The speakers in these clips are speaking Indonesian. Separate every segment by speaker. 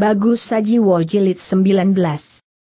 Speaker 1: Bagus saji wajilid 19.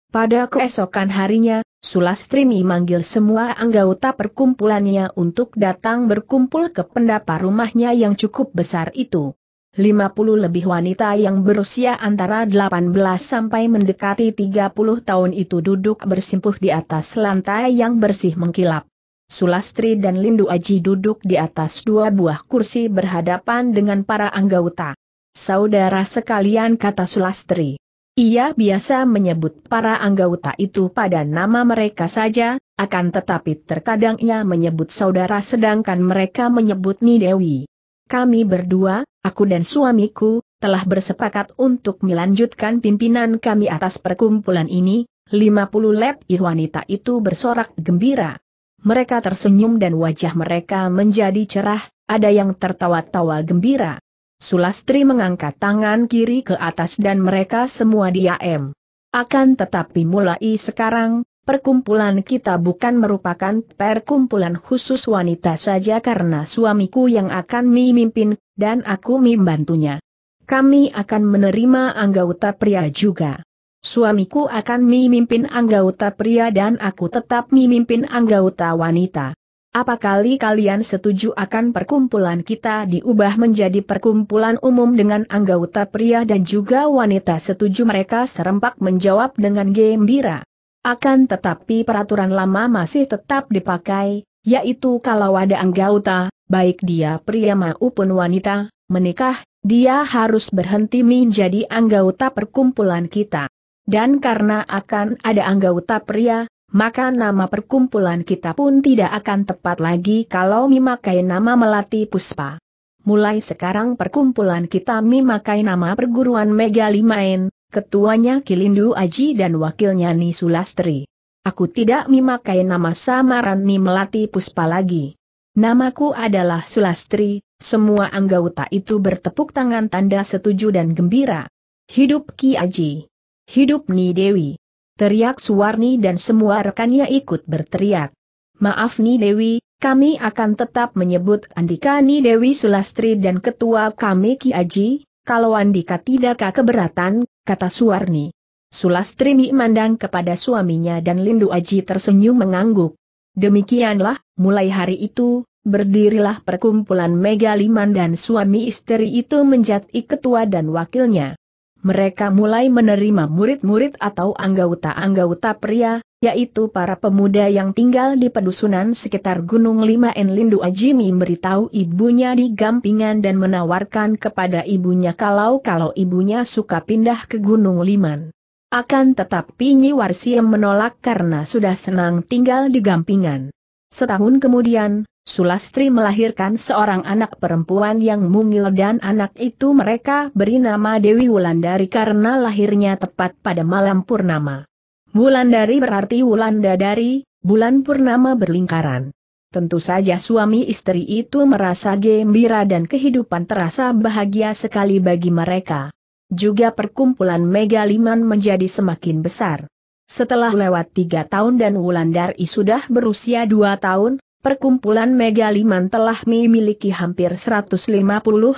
Speaker 1: Pada keesokan harinya, Sulastrimi manggil semua anggota perkumpulannya untuk datang berkumpul ke pendapa rumahnya yang cukup besar itu. 50 lebih wanita yang berusia antara 18 sampai mendekati 30 tahun itu duduk bersimpuh di atas lantai yang bersih mengkilap. Sulastri dan Lindu Aji duduk di atas dua buah kursi berhadapan dengan para anggota saudara sekalian kata Sulastri. Ia biasa menyebut para anggota itu pada nama mereka saja, akan tetapi terkadang ia menyebut saudara sedangkan mereka menyebut Nidewi. Kami berdua, aku dan suamiku, telah bersepakat untuk melanjutkan pimpinan kami atas perkumpulan ini, 50 let wanita itu bersorak gembira. Mereka tersenyum dan wajah mereka menjadi cerah, ada yang tertawa-tawa gembira. Sulastri mengangkat tangan kiri ke atas dan mereka semua diam. Akan tetapi mulai sekarang, perkumpulan kita bukan merupakan perkumpulan khusus wanita saja karena suamiku yang akan memimpin, dan aku membantunya. Kami akan menerima anggota pria juga. Suamiku akan memimpin anggota pria dan aku tetap memimpin anggota wanita. Apa kali kalian setuju akan perkumpulan kita diubah menjadi perkumpulan umum dengan anggota pria dan juga wanita setuju mereka serempak menjawab dengan gembira. Akan tetapi peraturan lama masih tetap dipakai, yaitu kalau ada anggota, baik dia pria maupun wanita, menikah, dia harus berhenti menjadi anggota perkumpulan kita. Dan karena akan ada anggota pria, maka nama perkumpulan kita pun tidak akan tepat lagi kalau memakai nama Melati Puspa. Mulai sekarang perkumpulan kita memakai nama perguruan Mega Limain, ketuanya Kilindu Aji dan wakilnya Ni Sulastri. Aku tidak memakai nama samaran Ni Melati Puspa lagi. Namaku adalah Sulastri, semua anggota itu bertepuk tangan tanda setuju dan gembira. Hidup Ki Aji. Hidup Ni Dewi. Teriak Suwarni dan semua rekannya ikut berteriak. Maaf Ni Dewi, kami akan tetap menyebut Andika Ni Dewi Sulastri dan ketua kami Ki Aji, kalau Andika tidak keberatan, kata Suwarni. Sulastri memandang kepada suaminya dan Lindu Aji tersenyum mengangguk. Demikianlah, mulai hari itu, berdirilah perkumpulan Mega Liman dan suami istri itu menjadi ketua dan wakilnya mereka mulai menerima murid-murid atau anggota-anggota pria, yaitu para pemuda yang tinggal di pedusunan sekitar Gunung Lima Enlindu Ajimi beritahu ibunya di Gampingan dan menawarkan kepada ibunya kalau-kalau ibunya suka pindah ke Gunung Liman. Akan tetapi Nyi Warsiem menolak karena sudah senang tinggal di Gampingan. Setahun kemudian, Sulastri melahirkan seorang anak perempuan yang mungil dan anak itu mereka beri nama Dewi Wulandari karena lahirnya tepat pada malam purnama. Wulandari berarti Wulanda dari, bulan purnama berlingkaran. Tentu saja suami istri itu merasa gembira dan kehidupan terasa bahagia sekali bagi mereka. Juga perkumpulan Megaliman menjadi semakin besar. Setelah lewat tiga tahun dan Wulandari sudah berusia dua tahun, Perkumpulan Megaliman telah memiliki hampir 150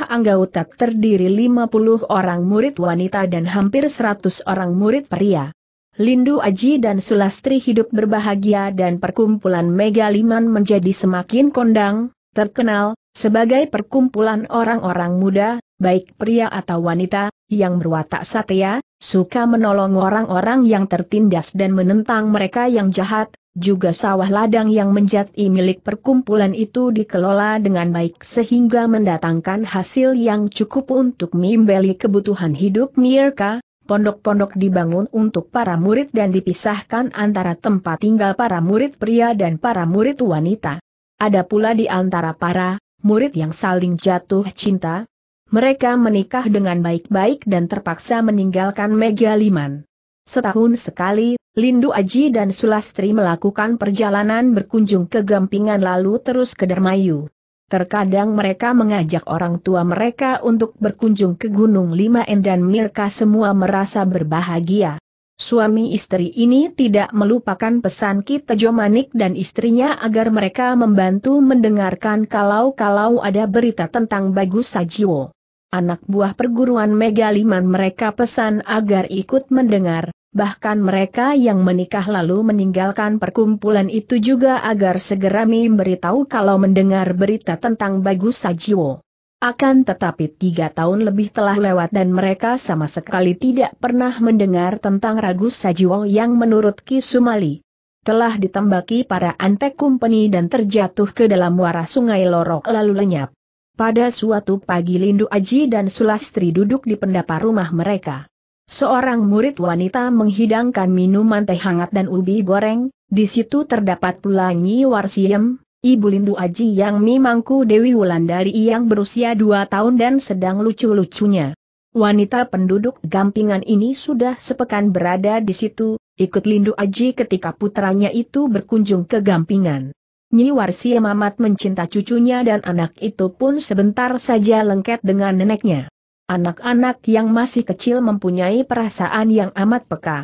Speaker 1: anggota terdiri 50 orang murid wanita dan hampir 100 orang murid pria. Lindu Aji dan Sulastri hidup berbahagia dan perkumpulan Megaliman menjadi semakin kondang, terkenal, sebagai perkumpulan orang-orang muda, baik pria atau wanita, yang berwatak satya, suka menolong orang-orang yang tertindas dan menentang mereka yang jahat, juga sawah ladang yang menjadi milik perkumpulan itu dikelola dengan baik sehingga mendatangkan hasil yang cukup untuk membeli kebutuhan hidup mereka, pondok-pondok dibangun untuk para murid dan dipisahkan antara tempat tinggal para murid pria dan para murid wanita. Ada pula di antara para murid yang saling jatuh cinta, mereka menikah dengan baik-baik dan terpaksa meninggalkan Megaliman. Setahun sekali, Lindu Aji dan Sulastri melakukan perjalanan berkunjung ke Gampingan lalu terus ke Dermayu. Terkadang mereka mengajak orang tua mereka untuk berkunjung ke Gunung Lima N dan Mirka semua merasa berbahagia. Suami istri ini tidak melupakan pesan Kita Jomanik dan istrinya agar mereka membantu mendengarkan kalau-kalau ada berita tentang Bagus Sajiwo. Anak buah perguruan Megaliman mereka pesan agar ikut mendengar, bahkan mereka yang menikah lalu meninggalkan perkumpulan itu juga agar segera memberitahu kalau mendengar berita tentang Bagus Sajiwo. Akan tetapi tiga tahun lebih telah lewat dan mereka sama sekali tidak pernah mendengar tentang Ragus Sajiwo yang menurut Ki Sumali telah ditembaki para antek kumpeni dan terjatuh ke dalam muara sungai Lorok lalu lenyap. Pada suatu pagi Lindu Aji dan Sulastri duduk di pendapa rumah mereka. Seorang murid wanita menghidangkan minuman teh hangat dan ubi goreng, di situ terdapat pula Nyi Warsiem, Ibu Lindu Aji yang mimangku Dewi Wulandari yang berusia dua tahun dan sedang lucu-lucunya. Wanita penduduk gampingan ini sudah sepekan berada di situ, ikut Lindu Aji ketika putranya itu berkunjung ke gampingan. Nyi Warsiem amat mencinta cucunya dan anak itu pun sebentar saja lengket dengan neneknya anak-anak yang masih kecil mempunyai perasaan yang amat peka.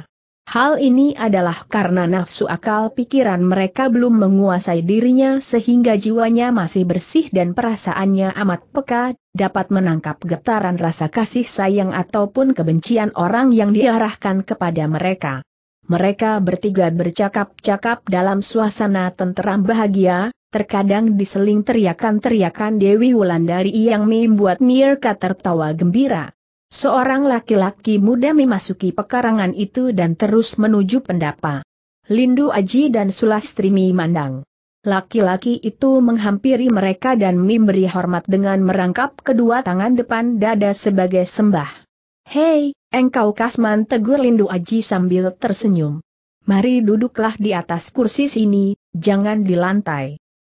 Speaker 1: Hal ini adalah karena nafsu akal pikiran mereka belum menguasai dirinya sehingga jiwanya masih bersih dan perasaannya amat peka, dapat menangkap getaran rasa kasih sayang ataupun kebencian orang yang diarahkan kepada mereka. Mereka bertiga bercakap-cakap dalam suasana tenteram bahagia, Terkadang diseling teriakan-teriakan Dewi Wulandari yang membuat Mirka tertawa gembira. Seorang laki-laki muda memasuki pekarangan itu dan terus menuju pendapa. Lindu Aji dan Sulastri memandang. Laki-laki itu menghampiri mereka dan memberi hormat dengan merangkap kedua tangan depan dada sebagai sembah. Hei, engkau Kasman tegur Lindu Aji sambil tersenyum. Mari duduklah di atas kursi sini, jangan di lantai.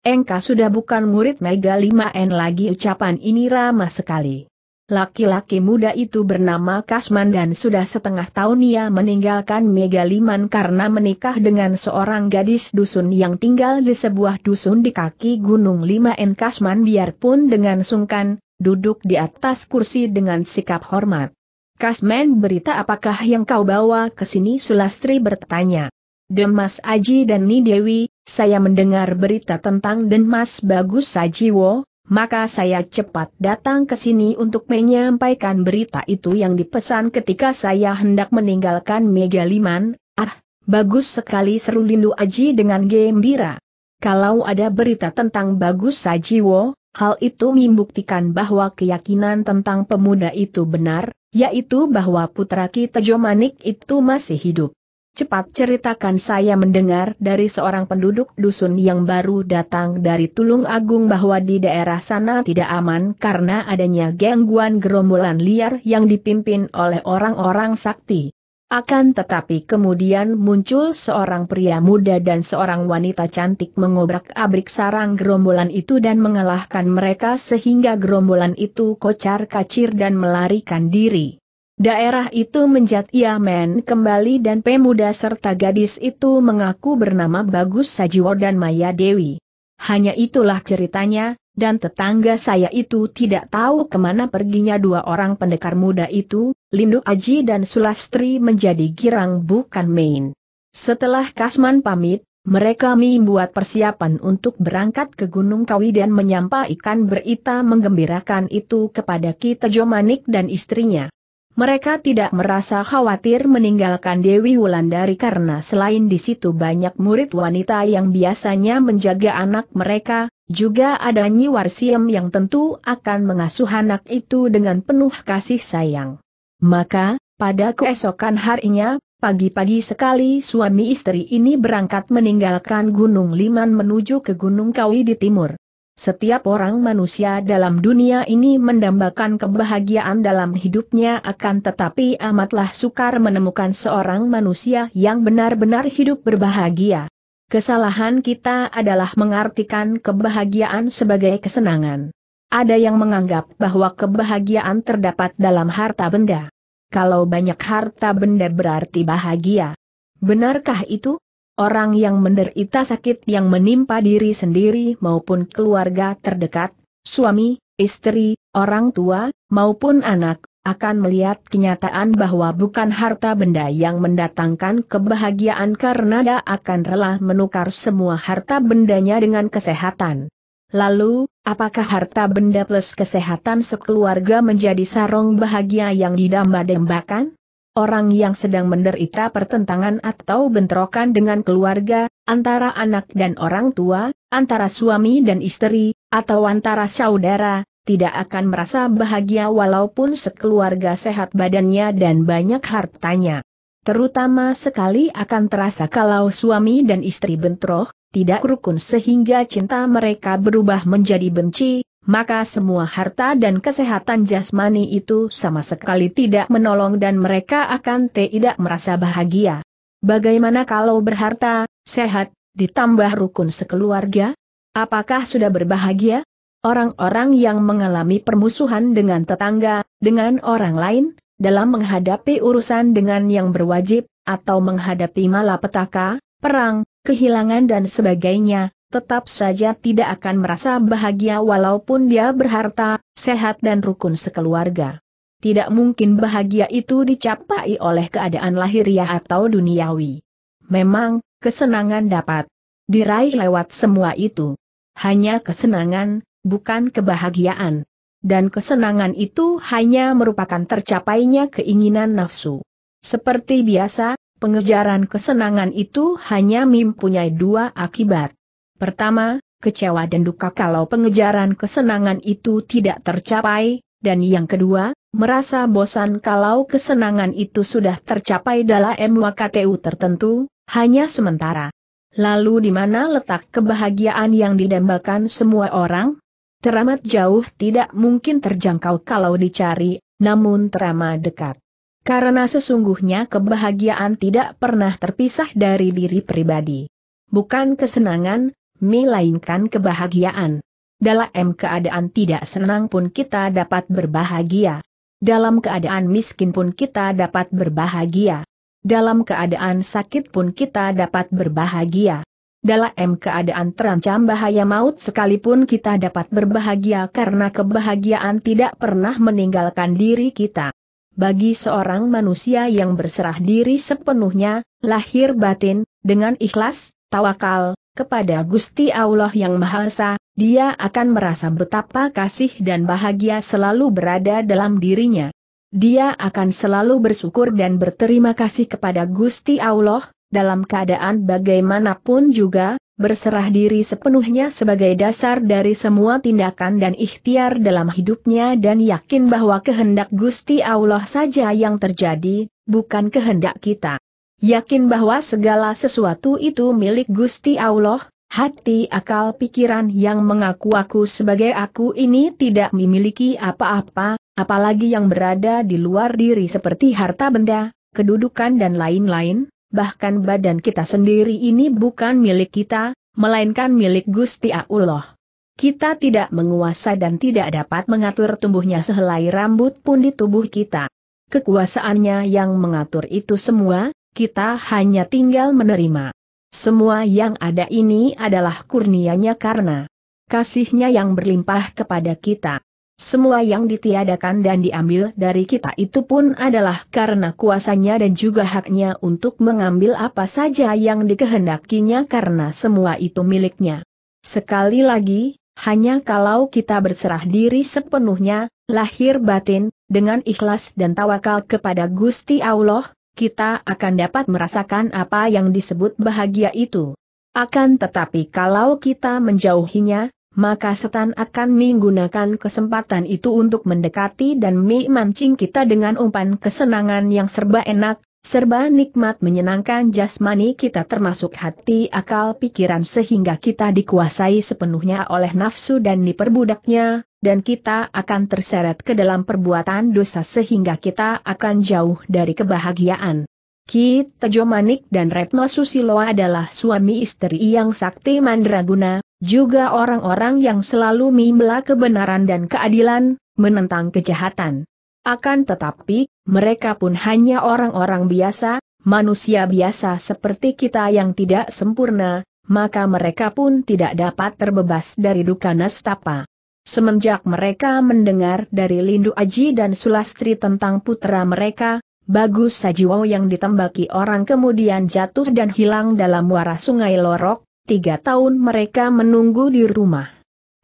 Speaker 1: Engkau sudah bukan murid Mega 5N lagi ucapan ini ramah sekali. Laki-laki muda itu bernama Kasman dan sudah setengah tahun ia meninggalkan Mega N karena menikah dengan seorang gadis dusun yang tinggal di sebuah dusun di kaki Gunung 5N Kasman biarpun dengan sungkan, duduk di atas kursi dengan sikap hormat. Kasman berita apakah yang kau bawa ke sini Sulastri bertanya. Demas Aji dan Nidewi, saya mendengar berita tentang Denmas Bagus Sajiwo, maka saya cepat datang ke sini untuk menyampaikan berita itu yang dipesan ketika saya hendak meninggalkan Megaliman. Ah, bagus sekali seru Lindu Aji dengan gembira. Kalau ada berita tentang Bagus Sajiwo, hal itu membuktikan bahwa keyakinan tentang pemuda itu benar, yaitu bahwa putra kita Jomanik itu masih hidup. Cepat ceritakan saya mendengar dari seorang penduduk dusun yang baru datang dari Tulung Agung bahwa di daerah sana tidak aman karena adanya gangguan gerombolan liar yang dipimpin oleh orang-orang sakti. Akan tetapi kemudian muncul seorang pria muda dan seorang wanita cantik mengobrak-abrik sarang gerombolan itu dan mengalahkan mereka sehingga gerombolan itu kocar kacir dan melarikan diri. Daerah itu menjat Yamen kembali dan pemuda serta gadis itu mengaku bernama Bagus Sajiwo dan Maya Dewi. Hanya itulah ceritanya, dan tetangga saya itu tidak tahu kemana perginya dua orang pendekar muda itu, Lindu Aji dan Sulastri menjadi girang bukan main. Setelah Kasman pamit, mereka membuat persiapan untuk berangkat ke Gunung Kawi dan menyampaikan berita menggembirakan itu kepada Ki Tejo Manik dan istrinya. Mereka tidak merasa khawatir meninggalkan Dewi Wulandari karena selain di situ banyak murid wanita yang biasanya menjaga anak mereka, juga ada Nyi Warsiem yang tentu akan mengasuh anak itu dengan penuh kasih sayang. Maka, pada keesokan harinya, pagi-pagi sekali suami istri ini berangkat meninggalkan Gunung Liman menuju ke Gunung Kawi di timur. Setiap orang manusia dalam dunia ini mendambakan kebahagiaan dalam hidupnya akan tetapi amatlah sukar menemukan seorang manusia yang benar-benar hidup berbahagia. Kesalahan kita adalah mengartikan kebahagiaan sebagai kesenangan. Ada yang menganggap bahwa kebahagiaan terdapat dalam harta benda. Kalau banyak harta benda berarti bahagia. Benarkah itu? orang yang menderita sakit yang menimpa diri sendiri maupun keluarga terdekat, suami, istri, orang tua, maupun anak, akan melihat kenyataan bahwa bukan harta benda yang mendatangkan kebahagiaan karena dia akan rela menukar semua harta bendanya dengan kesehatan. Lalu, apakah harta benda plus kesehatan sekeluarga menjadi sarong bahagia yang didamba-dembakan? orang yang sedang menderita pertentangan atau bentrokan dengan keluarga, antara anak dan orang tua, antara suami dan istri, atau antara saudara, tidak akan merasa bahagia walaupun sekeluarga sehat badannya dan banyak hartanya. Terutama sekali akan terasa kalau suami dan istri bentrok, tidak rukun sehingga cinta mereka berubah menjadi benci, maka semua harta dan kesehatan jasmani itu sama sekali tidak menolong dan mereka akan tidak merasa bahagia. Bagaimana kalau berharta, sehat, ditambah rukun sekeluarga? Apakah sudah berbahagia? Orang-orang yang mengalami permusuhan dengan tetangga, dengan orang lain, dalam menghadapi urusan dengan yang berwajib, atau menghadapi malapetaka, perang, kehilangan dan sebagainya, tetap saja tidak akan merasa bahagia walaupun dia berharta, sehat dan rukun sekeluarga. Tidak mungkin bahagia itu dicapai oleh keadaan lahiriah ya atau duniawi. Memang, kesenangan dapat diraih lewat semua itu. Hanya kesenangan, bukan kebahagiaan. Dan kesenangan itu hanya merupakan tercapainya keinginan nafsu. Seperti biasa, pengejaran kesenangan itu hanya mempunyai dua akibat. Pertama, kecewa dan duka kalau pengejaran kesenangan itu tidak tercapai, dan yang kedua, merasa bosan kalau kesenangan itu sudah tercapai dalam MWKTU tertentu, hanya sementara. Lalu di mana letak kebahagiaan yang didambakan semua orang? Teramat jauh tidak mungkin terjangkau kalau dicari, namun teramat dekat. Karena sesungguhnya kebahagiaan tidak pernah terpisah dari diri pribadi. Bukan kesenangan, melainkan kebahagiaan. Dalam keadaan tidak senang pun kita dapat berbahagia. Dalam keadaan miskin pun kita dapat berbahagia. Dalam keadaan sakit pun kita dapat berbahagia. Dalam keadaan terancam bahaya maut sekalipun kita dapat berbahagia karena kebahagiaan tidak pernah meninggalkan diri kita. Bagi seorang manusia yang berserah diri sepenuhnya, lahir batin, dengan ikhlas, tawakal, kepada Gusti Allah yang Maha Esa, dia akan merasa betapa kasih dan bahagia selalu berada dalam dirinya. Dia akan selalu bersyukur dan berterima kasih kepada Gusti Allah, dalam keadaan bagaimanapun juga, berserah diri sepenuhnya sebagai dasar dari semua tindakan dan ikhtiar dalam hidupnya dan yakin bahwa kehendak Gusti Allah saja yang terjadi, bukan kehendak kita. Yakin bahwa segala sesuatu itu milik Gusti Allah, hati akal pikiran yang mengaku aku sebagai aku ini tidak memiliki apa-apa, apalagi yang berada di luar diri seperti harta benda, kedudukan dan lain-lain, bahkan badan kita sendiri ini bukan milik kita, melainkan milik Gusti Allah. Kita tidak menguasai dan tidak dapat mengatur tumbuhnya sehelai rambut pun di tubuh kita. Kekuasaannya yang mengatur itu semua, kita hanya tinggal menerima. Semua yang ada ini adalah kurnianya karena kasihnya yang berlimpah kepada kita. Semua yang ditiadakan dan diambil dari kita itu pun adalah karena kuasanya dan juga haknya untuk mengambil apa saja yang dikehendakinya karena semua itu miliknya. Sekali lagi, hanya kalau kita berserah diri sepenuhnya, lahir batin, dengan ikhlas dan tawakal kepada Gusti Allah, kita akan dapat merasakan apa yang disebut bahagia itu. Akan tetapi kalau kita menjauhinya, maka setan akan menggunakan kesempatan itu untuk mendekati dan memancing kita dengan umpan kesenangan yang serba enak, Serba nikmat menyenangkan jasmani kita termasuk hati akal pikiran sehingga kita dikuasai sepenuhnya oleh nafsu dan diperbudaknya, dan kita akan terseret ke dalam perbuatan dosa sehingga kita akan jauh dari kebahagiaan. Ki Tejo Manik dan Retno Susilo adalah suami istri yang sakti mandraguna, juga orang-orang yang selalu membela kebenaran dan keadilan, menentang kejahatan. Akan tetapi, mereka pun hanya orang-orang biasa, manusia biasa seperti kita yang tidak sempurna, maka mereka pun tidak dapat terbebas dari duka nastapa. Semenjak mereka mendengar dari Lindu Aji dan Sulastri tentang putra mereka, Bagus Sajiwo yang ditembaki orang kemudian jatuh dan hilang dalam muara sungai Lorok, tiga tahun mereka menunggu di rumah.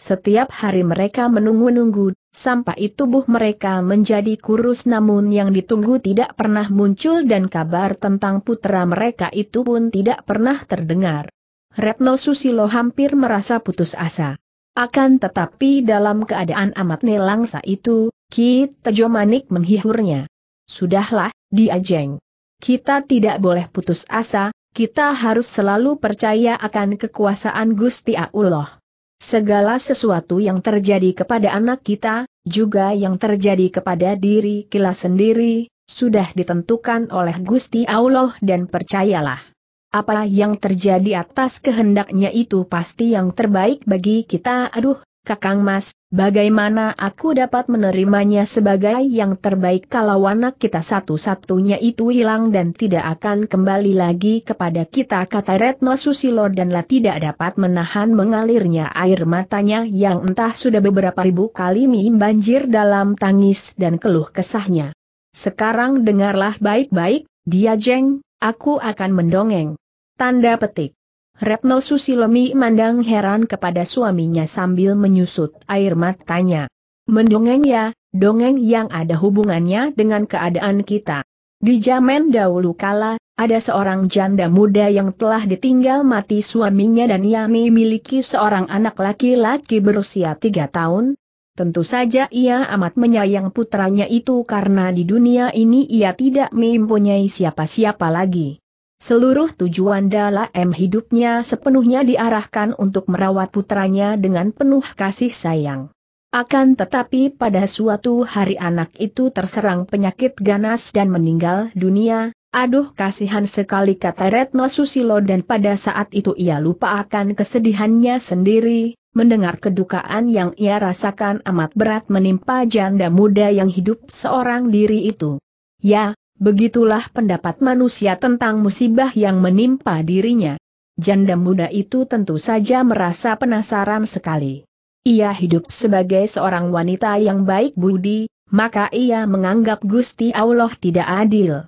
Speaker 1: Setiap hari mereka menunggu-nunggu, sampai tubuh mereka menjadi kurus namun yang ditunggu tidak pernah muncul dan kabar tentang putra mereka itu pun tidak pernah terdengar. Retno Susilo hampir merasa putus asa. Akan tetapi dalam keadaan amat nelangsa itu, Ki Tejo Manik menghihurnya. Sudahlah, diajeng. Kita tidak boleh putus asa, kita harus selalu percaya akan kekuasaan Gusti Allah. Segala sesuatu yang terjadi kepada anak kita, juga yang terjadi kepada diri kita sendiri, sudah ditentukan oleh Gusti Allah dan percayalah. Apa yang terjadi atas kehendaknya itu pasti yang terbaik bagi kita. Aduh, Kakang Mas, bagaimana aku dapat menerimanya sebagai yang terbaik kalau anak kita satu-satunya itu hilang dan tidak akan kembali lagi kepada kita kata Retno Susilo danlah tidak dapat menahan mengalirnya air matanya yang entah sudah beberapa ribu kali banjir dalam tangis dan keluh kesahnya. Sekarang dengarlah baik-baik, dia jeng, aku akan mendongeng. Tanda petik. Retno Susilomi mandang heran kepada suaminya sambil menyusut air matanya. Mendongeng ya, dongeng yang ada hubungannya dengan keadaan kita. Di zaman dahulu kala, ada seorang janda muda yang telah ditinggal mati suaminya dan ia memiliki seorang anak laki-laki berusia tiga tahun. Tentu saja ia amat menyayang putranya itu karena di dunia ini ia tidak mempunyai siapa-siapa lagi. Seluruh tujuan dalam hidupnya sepenuhnya diarahkan untuk merawat putranya dengan penuh kasih sayang. Akan tetapi pada suatu hari anak itu terserang penyakit ganas dan meninggal dunia, aduh kasihan sekali kata Retno Susilo dan pada saat itu ia lupa akan kesedihannya sendiri, mendengar kedukaan yang ia rasakan amat berat menimpa janda muda yang hidup seorang diri itu. Ya, Begitulah pendapat manusia tentang musibah yang menimpa dirinya. Janda muda itu tentu saja merasa penasaran sekali. Ia hidup sebagai seorang wanita yang baik budi, maka ia menganggap Gusti Allah tidak adil.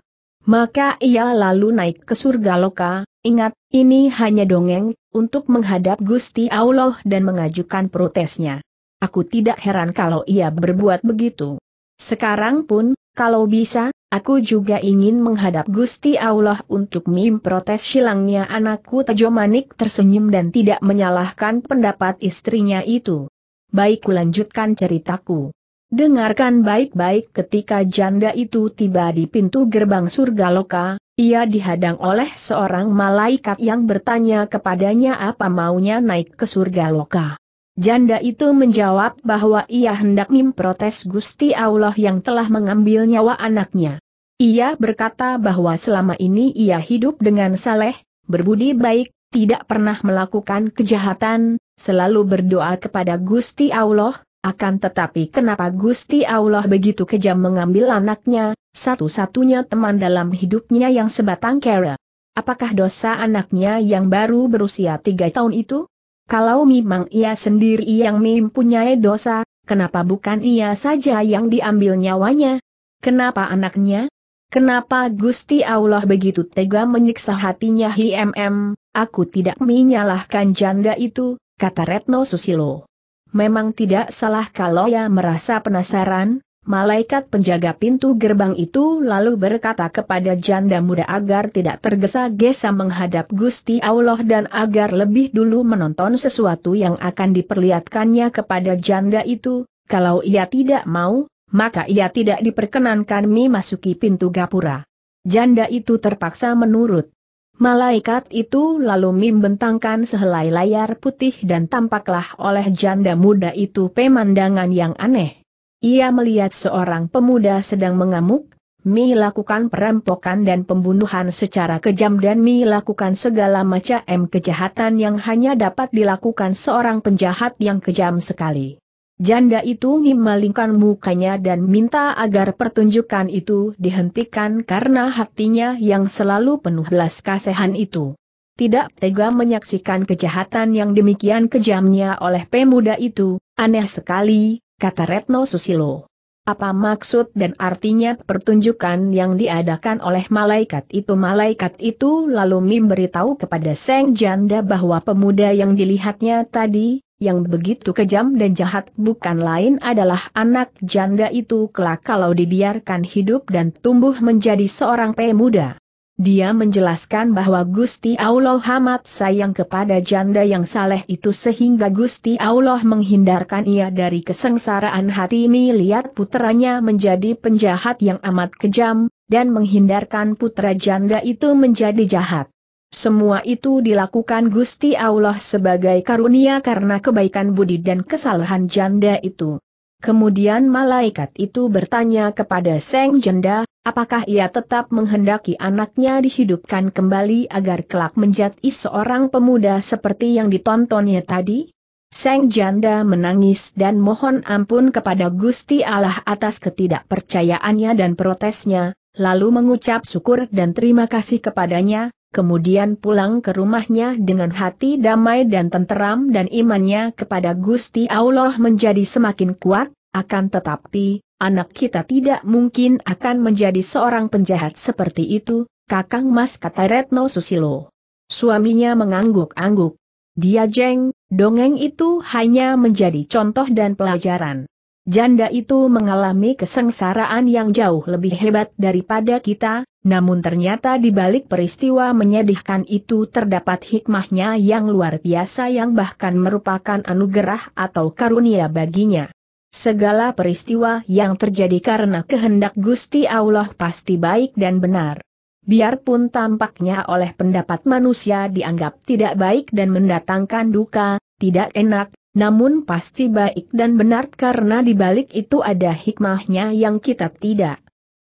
Speaker 1: Maka ia lalu naik ke surga loka, ingat, ini hanya dongeng, untuk menghadap Gusti Allah dan mengajukan protesnya. Aku tidak heran kalau ia berbuat begitu. Sekarang pun, kalau bisa, Aku juga ingin menghadap Gusti Allah untuk mimprotes silangnya anakku Tejo Manik tersenyum dan tidak menyalahkan pendapat istrinya itu. Baik kulanjutkan ceritaku. Dengarkan baik-baik ketika janda itu tiba di pintu gerbang surga loka, ia dihadang oleh seorang malaikat yang bertanya kepadanya apa maunya naik ke surga loka. Janda itu menjawab bahwa ia hendak memprotes Gusti Allah yang telah mengambil nyawa anaknya. Ia berkata bahwa selama ini ia hidup dengan saleh, berbudi baik, tidak pernah melakukan kejahatan, selalu berdoa kepada Gusti Allah, akan tetapi kenapa Gusti Allah begitu kejam mengambil anaknya, satu-satunya teman dalam hidupnya yang sebatang kera. Apakah dosa anaknya yang baru berusia tiga tahun itu? Kalau memang ia sendiri yang mempunyai dosa, kenapa bukan ia saja yang diambil nyawanya? Kenapa anaknya? Kenapa Gusti Allah begitu tega menyiksa hatinya HMM? Aku tidak menyalahkan janda itu, kata Retno Susilo. Memang tidak salah kalau ia merasa penasaran, Malaikat penjaga pintu gerbang itu lalu berkata kepada janda muda agar tidak tergesa-gesa menghadap Gusti Allah dan agar lebih dulu menonton sesuatu yang akan diperlihatkannya kepada janda itu, kalau ia tidak mau, maka ia tidak diperkenankan memasuki pintu gapura. Janda itu terpaksa menurut. Malaikat itu lalu membentangkan sehelai layar putih dan tampaklah oleh janda muda itu pemandangan yang aneh ia melihat seorang pemuda sedang mengamuk, Mi lakukan perampokan dan pembunuhan secara kejam dan Mi lakukan segala macam kejahatan yang hanya dapat dilakukan seorang penjahat yang kejam sekali. Janda itu memalingkan mukanya dan minta agar pertunjukan itu dihentikan karena hatinya yang selalu penuh belas kasihan itu. Tidak tega menyaksikan kejahatan yang demikian kejamnya oleh pemuda itu, aneh sekali, kata Retno Susilo. Apa maksud dan artinya pertunjukan yang diadakan oleh malaikat itu? Malaikat itu lalu memberitahu kepada Seng Janda bahwa pemuda yang dilihatnya tadi, yang begitu kejam dan jahat bukan lain adalah anak janda itu kelak kalau dibiarkan hidup dan tumbuh menjadi seorang pemuda. Dia menjelaskan bahwa Gusti Allah amat sayang kepada janda yang saleh itu sehingga Gusti Allah menghindarkan ia dari kesengsaraan hati melihat putranya menjadi penjahat yang amat kejam, dan menghindarkan putra janda itu menjadi jahat. Semua itu dilakukan Gusti Allah sebagai karunia karena kebaikan budi dan kesalahan janda itu. Kemudian malaikat itu bertanya kepada Seng Jenda, apakah ia tetap menghendaki anaknya dihidupkan kembali agar kelak menjadi seorang pemuda seperti yang ditontonnya tadi? Seng Janda menangis dan mohon ampun kepada Gusti Allah atas ketidakpercayaannya dan protesnya, lalu mengucap syukur dan terima kasih kepadanya, kemudian pulang ke rumahnya dengan hati damai dan tenteram dan imannya kepada Gusti Allah menjadi semakin kuat, akan tetapi, anak kita tidak mungkin akan menjadi seorang penjahat seperti itu, Kakang Mas kata Retno Susilo. Suaminya mengangguk-angguk. Dia jeng, dongeng itu hanya menjadi contoh dan pelajaran. Janda itu mengalami kesengsaraan yang jauh lebih hebat daripada kita, namun ternyata di balik peristiwa menyedihkan itu terdapat hikmahnya yang luar biasa yang bahkan merupakan anugerah atau karunia baginya. Segala peristiwa yang terjadi karena kehendak Gusti Allah pasti baik dan benar. Biarpun tampaknya oleh pendapat manusia dianggap tidak baik dan mendatangkan duka, tidak enak, namun pasti baik dan benar karena di balik itu ada hikmahnya yang kita tidak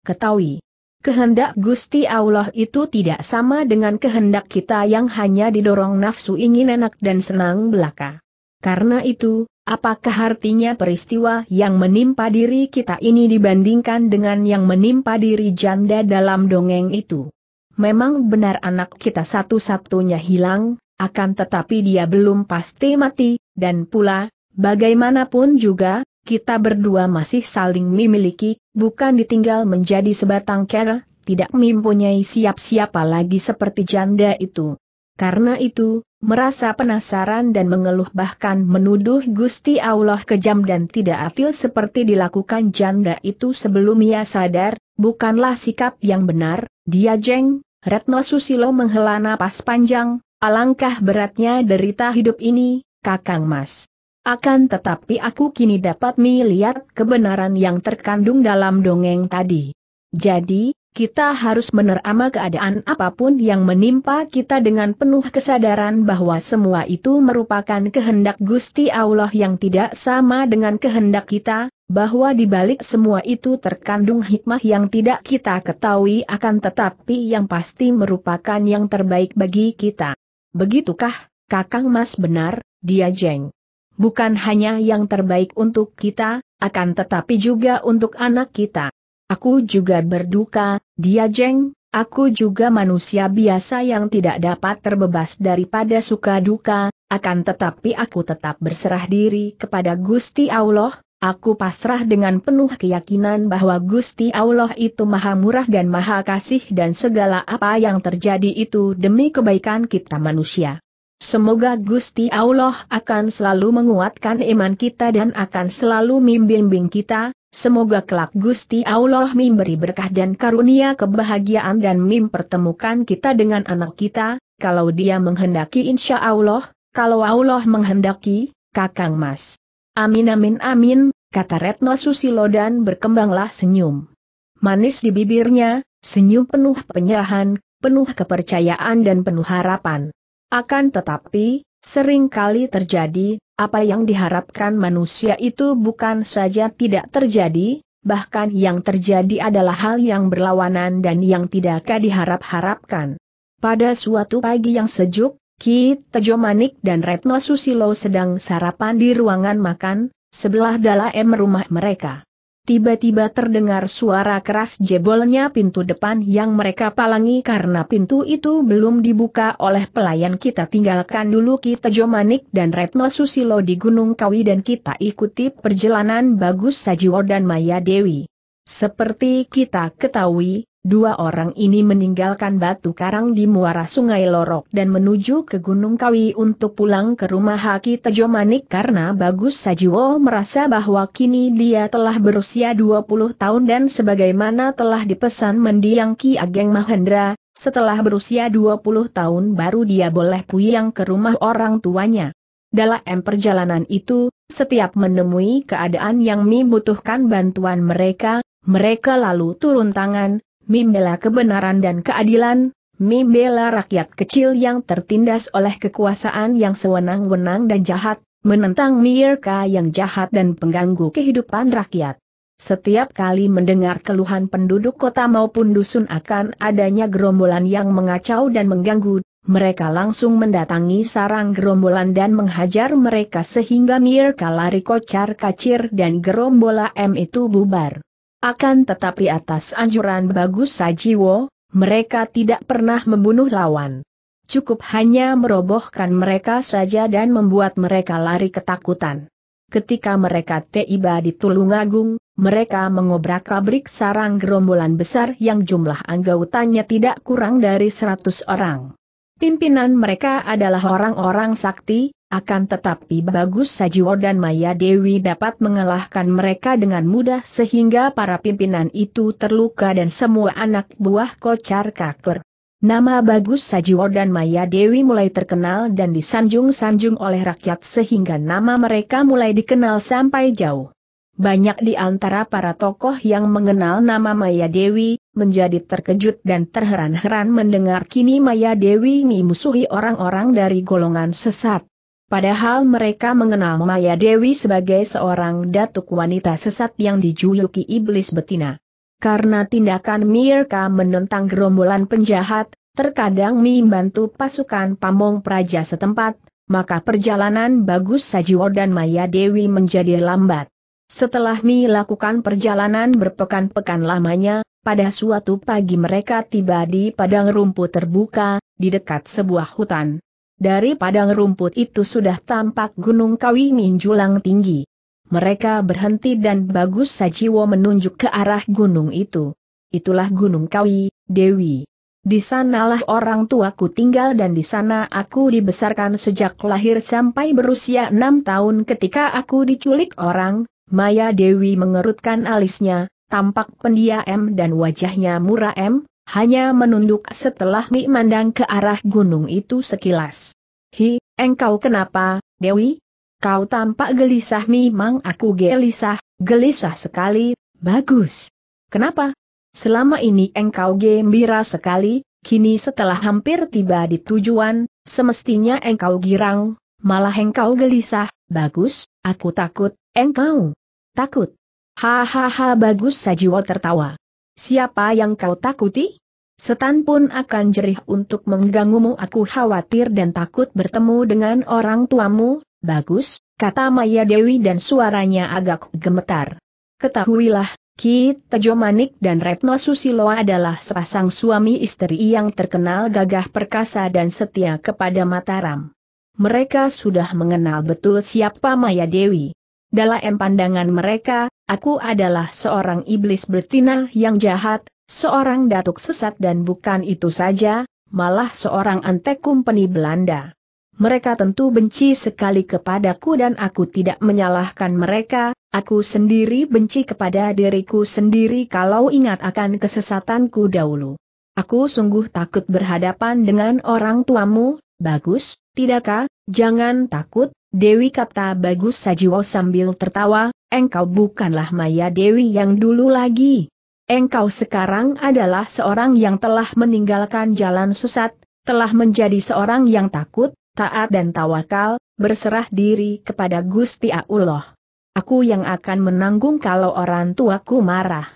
Speaker 1: ketahui. Kehendak Gusti Allah itu tidak sama dengan kehendak kita yang hanya didorong nafsu ingin enak dan senang belaka. Karena itu, apakah artinya peristiwa yang menimpa diri kita ini dibandingkan dengan yang menimpa diri janda dalam dongeng itu? Memang benar anak kita satu-satunya hilang, akan tetapi dia belum pasti mati, dan pula, bagaimanapun juga, kita berdua masih saling memiliki, bukan ditinggal menjadi sebatang kera, tidak mempunyai siap-siapa lagi seperti janda itu. Karena itu, merasa penasaran dan mengeluh bahkan menuduh Gusti Allah kejam dan tidak atil seperti dilakukan janda itu sebelum ia sadar, bukanlah sikap yang benar, dia jeng, Retno Susilo menghela napas panjang, Alangkah beratnya derita hidup ini, Kakang Mas. Akan tetapi aku kini dapat melihat kebenaran yang terkandung dalam dongeng tadi. Jadi, kita harus menerama keadaan apapun yang menimpa kita dengan penuh kesadaran bahwa semua itu merupakan kehendak Gusti Allah yang tidak sama dengan kehendak kita, bahwa di balik semua itu terkandung hikmah yang tidak kita ketahui akan tetapi yang pasti merupakan yang terbaik bagi kita. Begitukah, Kakang Mas benar, dia jeng. Bukan hanya yang terbaik untuk kita, akan tetapi juga untuk anak kita. Aku juga berduka, dia jeng, Aku juga manusia biasa yang tidak dapat terbebas daripada suka duka, akan tetapi aku tetap berserah diri kepada Gusti Allah, Aku pasrah dengan penuh keyakinan bahwa Gusti Allah itu maha murah dan maha kasih dan segala apa yang terjadi itu demi kebaikan kita manusia. Semoga Gusti Allah akan selalu menguatkan iman kita dan akan selalu membimbing kita, semoga kelak Gusti Allah memberi berkah dan karunia kebahagiaan dan mempertemukan kita dengan anak kita, kalau dia menghendaki insya Allah, kalau Allah menghendaki, Kakang Mas. Amin amin amin, kata Retno Susilo dan berkembanglah senyum. Manis di bibirnya, senyum penuh penyerahan, penuh kepercayaan dan penuh harapan. Akan tetapi, seringkali terjadi, apa yang diharapkan manusia itu bukan saja tidak terjadi, bahkan yang terjadi adalah hal yang berlawanan dan yang tidak diharap-harapkan. Pada suatu pagi yang sejuk, Ki Tejo Manik dan Retno Susilo sedang sarapan di ruangan makan, sebelah dalam rumah mereka. Tiba-tiba terdengar suara keras jebolnya pintu depan yang mereka palangi karena pintu itu belum dibuka oleh pelayan kita tinggalkan dulu kita Manik dan Retno Susilo di Gunung Kawi dan kita ikuti perjalanan Bagus Sajiwo dan Maya Dewi. Seperti kita ketahui, Dua orang ini meninggalkan batu karang di muara sungai Lorok dan menuju ke Gunung Kawi untuk pulang ke rumah Haki Tejo Manik karena Bagus Sajiwo merasa bahwa kini dia telah berusia 20 tahun dan sebagaimana telah dipesan mendiang Ki Ageng Mahendra, setelah berusia 20 tahun baru dia boleh puyang ke rumah orang tuanya. Dalam perjalanan itu, setiap menemui keadaan yang membutuhkan bantuan mereka, mereka lalu turun tangan, Membela kebenaran dan keadilan, membela rakyat kecil yang tertindas oleh kekuasaan yang sewenang-wenang dan jahat, menentang Mirka yang jahat dan pengganggu kehidupan rakyat. Setiap kali mendengar keluhan penduduk kota maupun dusun akan adanya gerombolan yang mengacau dan mengganggu, mereka langsung mendatangi sarang gerombolan dan menghajar mereka sehingga Mirka lari kocar kacir dan gerombola M itu bubar. Akan tetapi atas anjuran Bagus Sajiwo, mereka tidak pernah membunuh lawan. Cukup hanya merobohkan mereka saja dan membuat mereka lari ketakutan. Ketika mereka tiba di Tulungagung, mereka mengobrak-abrik sarang gerombolan besar yang jumlah anggotanya tidak kurang dari 100 orang. Pimpinan mereka adalah orang-orang sakti, akan tetapi bagus Sajiwo dan Maya Dewi dapat mengalahkan mereka dengan mudah sehingga para pimpinan itu terluka dan semua anak buah kocar kaker. Nama bagus Sajiwo dan Maya Dewi mulai terkenal dan disanjung-sanjung oleh rakyat sehingga nama mereka mulai dikenal sampai jauh. Banyak di antara para tokoh yang mengenal nama Maya Dewi, menjadi terkejut dan terheran-heran mendengar kini Maya Dewi memusuhi orang-orang dari golongan sesat. Padahal mereka mengenal Maya Dewi sebagai seorang datuk wanita sesat yang dijuluki iblis betina. Karena tindakan Mirka menentang gerombolan penjahat, terkadang Mi membantu pasukan pamong praja setempat, maka perjalanan Bagus Sajiwo dan Maya Dewi menjadi lambat. Setelah Mi lakukan perjalanan berpekan-pekan lamanya, pada suatu pagi mereka tiba di padang rumput terbuka, di dekat sebuah hutan. Dari padang rumput itu sudah tampak gunung Kawi menjulang tinggi. Mereka berhenti dan Bagus Sajiwo menunjuk ke arah gunung itu. Itulah gunung Kawi, Dewi. Di sanalah orang tuaku tinggal dan di sana aku dibesarkan sejak lahir sampai berusia enam tahun ketika aku diculik orang, Maya Dewi mengerutkan alisnya, tampak pendiam dan wajahnya muram, hanya menunduk setelah Mi mandang ke arah gunung itu sekilas. Hi, engkau kenapa, Dewi? Kau tampak gelisah Mi mang aku gelisah, gelisah sekali, bagus. Kenapa? Selama ini engkau gembira sekali, kini setelah hampir tiba di tujuan, semestinya engkau girang, malah engkau gelisah, bagus, aku takut, engkau takut. Hahaha bagus Sajiwo tertawa. Siapa yang kau takuti? Setan pun akan jerih untuk mengganggumu aku khawatir dan takut bertemu dengan orang tuamu, bagus, kata Maya Dewi dan suaranya agak gemetar. Ketahuilah, Ki Tejo Manik dan Retno Susilo adalah sepasang suami istri yang terkenal gagah perkasa dan setia kepada Mataram. Mereka sudah mengenal betul siapa Maya Dewi. Dalam pandangan mereka, Aku adalah seorang iblis betina yang jahat, seorang datuk sesat dan bukan itu saja, malah seorang antek kumpeni Belanda. Mereka tentu benci sekali kepadaku dan aku tidak menyalahkan mereka, aku sendiri benci kepada diriku sendiri kalau ingat akan kesesatanku dahulu. Aku sungguh takut berhadapan dengan orang tuamu, bagus, tidakkah, jangan takut, Dewi kata bagus Sajiwo sambil tertawa, engkau bukanlah Maya Dewi yang dulu lagi. Engkau sekarang adalah seorang yang telah meninggalkan jalan susat, telah menjadi seorang yang takut, taat dan tawakal, berserah diri kepada Gusti Allah. Aku yang akan menanggung kalau orang tuaku marah.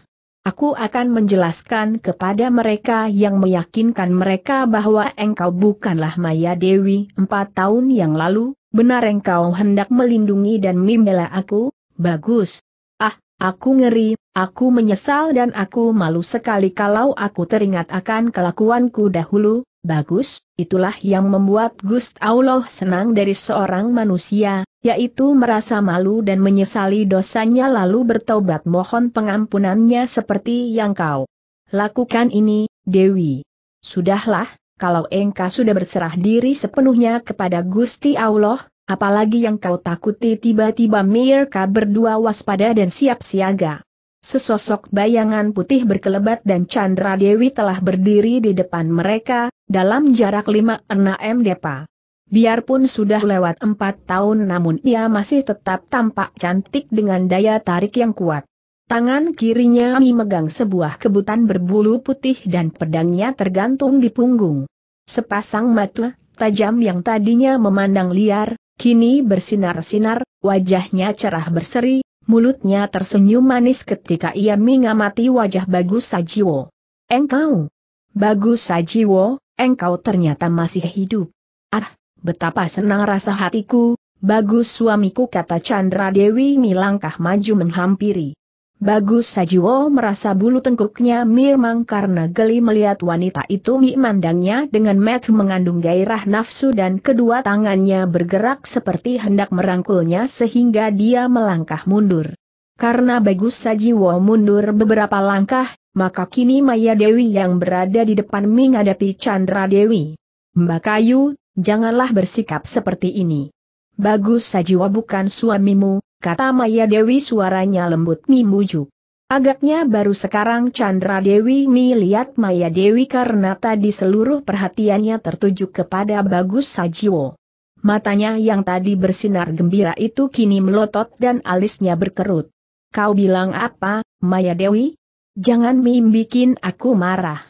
Speaker 1: Aku akan menjelaskan kepada mereka yang meyakinkan mereka bahwa engkau bukanlah Maya Dewi. Empat tahun yang lalu, benar engkau hendak melindungi dan membela aku, Bagus. Ah, aku ngeri, aku menyesal dan aku malu sekali kalau aku teringat akan kelakuanku dahulu. Bagus, itulah yang membuat Gust Allah senang dari seorang manusia, yaitu merasa malu dan menyesali dosanya lalu bertobat mohon pengampunannya seperti yang kau lakukan ini, Dewi. Sudahlah, kalau engkau sudah berserah diri sepenuhnya kepada Gusti Allah, Apalagi yang kau takuti tiba-tiba mereka berdua waspada dan siap siaga. Sesosok bayangan putih berkelebat dan Chandra Dewi telah berdiri di depan mereka, dalam jarak 5-6 depa. Biarpun sudah lewat empat tahun namun ia masih tetap tampak cantik dengan daya tarik yang kuat. Tangan kirinya memegang sebuah kebutan berbulu putih dan pedangnya tergantung di punggung. Sepasang mata tajam yang tadinya memandang liar, Kini bersinar-sinar, wajahnya cerah berseri, mulutnya tersenyum manis ketika ia mengamati wajah Bagus Sajiwo. Engkau! Bagus Sajiwo, engkau ternyata masih hidup. Ah, betapa senang rasa hatiku, bagus suamiku kata Chandra Dewi milangkah maju menghampiri. Bagus Sajiwo merasa bulu tengkuknya mirmang karena geli melihat wanita itu memandangnya dengan mata mengandung gairah nafsu dan kedua tangannya bergerak seperti hendak merangkulnya sehingga dia melangkah mundur. Karena Bagus Sajiwo mundur beberapa langkah, maka kini Maya Dewi yang berada di depan Ming menghadapi Chandra Dewi. Mbak Kayu, janganlah bersikap seperti ini. Bagus Sajiwo bukan suamimu, kata Maya Dewi suaranya lembut mimbuju. Agaknya baru sekarang Chandra Dewi melihat Maya Dewi karena tadi seluruh perhatiannya tertuju kepada Bagus Sajiwo. Matanya yang tadi bersinar gembira itu kini melotot dan alisnya berkerut. Kau bilang apa, Maya Dewi? Jangan mimbikin aku marah